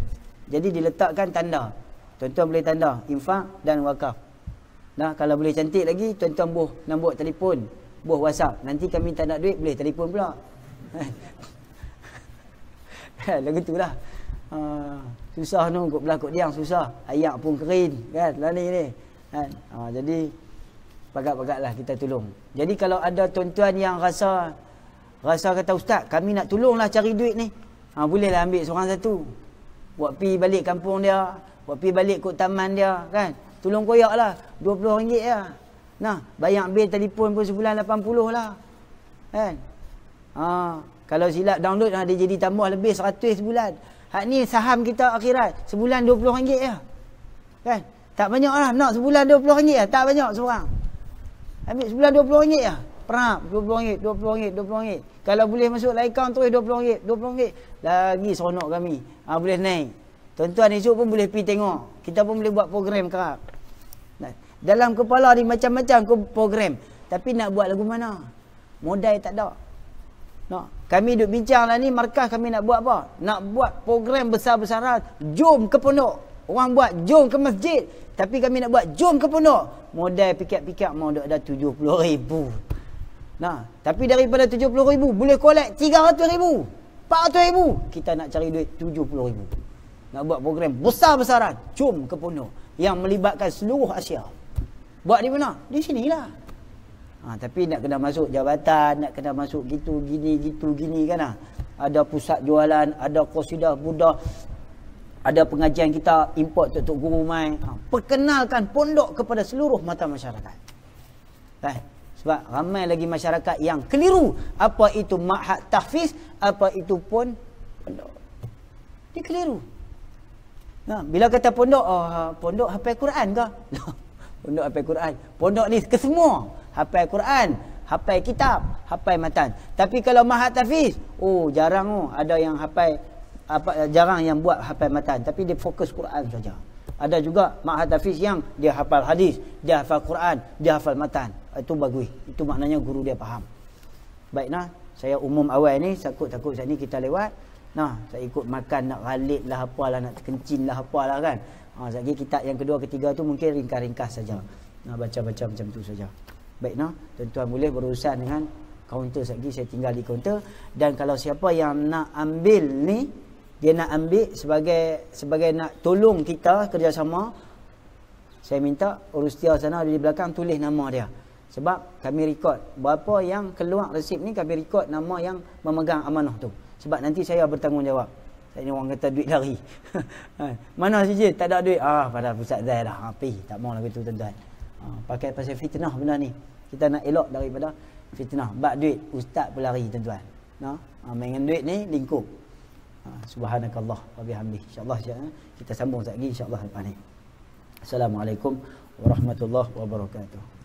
jadi diletakkan tanda. Tuan-tuan boleh tanda, infak dan wakaf. Nah, Kalau boleh cantik lagi, tuan-tuan boh nombor telefon. Boh WhatsApp. Nanti kami tak nak duit, boleh telefon pula. Lagi tu lah. Uh, susah tu, kot belah kot diang susah. Ayak pun kering. Kan? Lani ni. Kan? Ah, jadi pagak lah kita tolong. Jadi kalau ada tuan-tuan yang rasa rasa kata ustaz, kami nak lah cari duit ni. Ha bolehlah ambil seorang satu. Buat pi balik kampung dia, buat pi balik kot taman dia kan. Tolong koyaklah RM20 lah. Nah, bayar bil telefon pun sebulan 80 lah. Kan? Ha, kalau silap download ha, dia jadi tambah lebih 100 sebulan. Hak ni saham kita akhirat, sebulan RM20 lah. Ya, kan? Tak banyak lah, nak sebulan RM20 lah, ya, tak banyak seorang. Ambil sebulan RM20 lah. Perap RM20, RM20, RM20. Kalau boleh masuk laikang terus RM20, RM20. Lagi seronok kami. Ha, boleh naik. Tuan-tuan esok pun boleh pergi tengok. Kita pun boleh buat program kerap. dalam kepala ni macam-macam program. Tapi nak buat lagu mana? Modai tak ada. No. Kami duduk bincang lah ni markah kami nak buat apa? Nak buat program besar-besaran. Jom ke pondok. Orang buat jom ke masjid. Tapi kami nak buat jom ke pondok. Modal pikat-pikat mau dah ada RM70,000. Nah, tapi daripada RM70,000 boleh collect RM300,000. RM400,000. Kita nak cari duit RM70,000. Nak buat program besar-besaran. Jom ke pondok. Yang melibatkan seluruh Asia. Buat di mana? Di sinilah. Ha, tapi nak kena masuk jabatan, nak kena masuk gitu, gini, gitu, gini kan lah. Ada pusat jualan, ada kosidah budak, ada pengajian kita import tutup guru mai ha, perkenalkan pondok kepada seluruh mata masyarakat kan sebab ramai lagi masyarakat yang keliru apa itu ma'had tahfiz apa itu pun pondok dia keliru nah ha, bila kata pondok oh, ha, pondok hafal Quran ke pondok hafal Quran pondok ni ke semua hafal Quran hafal kitab hafal matan tapi kalau ma'had tahfiz oh jarang oh ada yang hafal apa jarang yang buat hafal matan tapi dia fokus Quran saja. Ada juga ma'had hafiz yang dia hafal hadis, dia hafal Quran, dia hafal matan. Ah, itu bagus. Itu maknanya guru dia faham. Baiklah, saya umum awal ni takut-takut sini kita lewat. Nah, saya ikut makan nak ralit lah apalah nak kencin lah apalah kan. Ha ah, satgi kitab yang kedua ketiga tu mungkin ringkas-ringkas saja. Nah baca-baca macam tu saja. Baiklah, tuan-tuan boleh berurusan dengan kaunter satgi saya tinggal di kaunter dan kalau siapa yang nak ambil ni dia nak ambil sebagai sebagai nak tolong kita kerjasama saya minta Rustia sana ada di belakang tulis nama dia sebab kami rekod berapa yang keluar resip ni kami rekod nama yang memegang amanah tu sebab nanti saya bertanggungjawab ini orang kata duit lari ha, mana CJ tak ada duit ah pada pusat zai dah api ah, tak mahu lagi tu tuan-tuan ah, pakai pasal fitnah benda ni kita nak elok daripada fitnah bab duit ustaz pun lari tuan-tuan no? ah, main dengan duit ni lingkup Ha, subhanakallah wa bihamdih insyaallah eh, kita sambung satgi insyaallah lepas ni assalamualaikum warahmatullahi wabarakatuh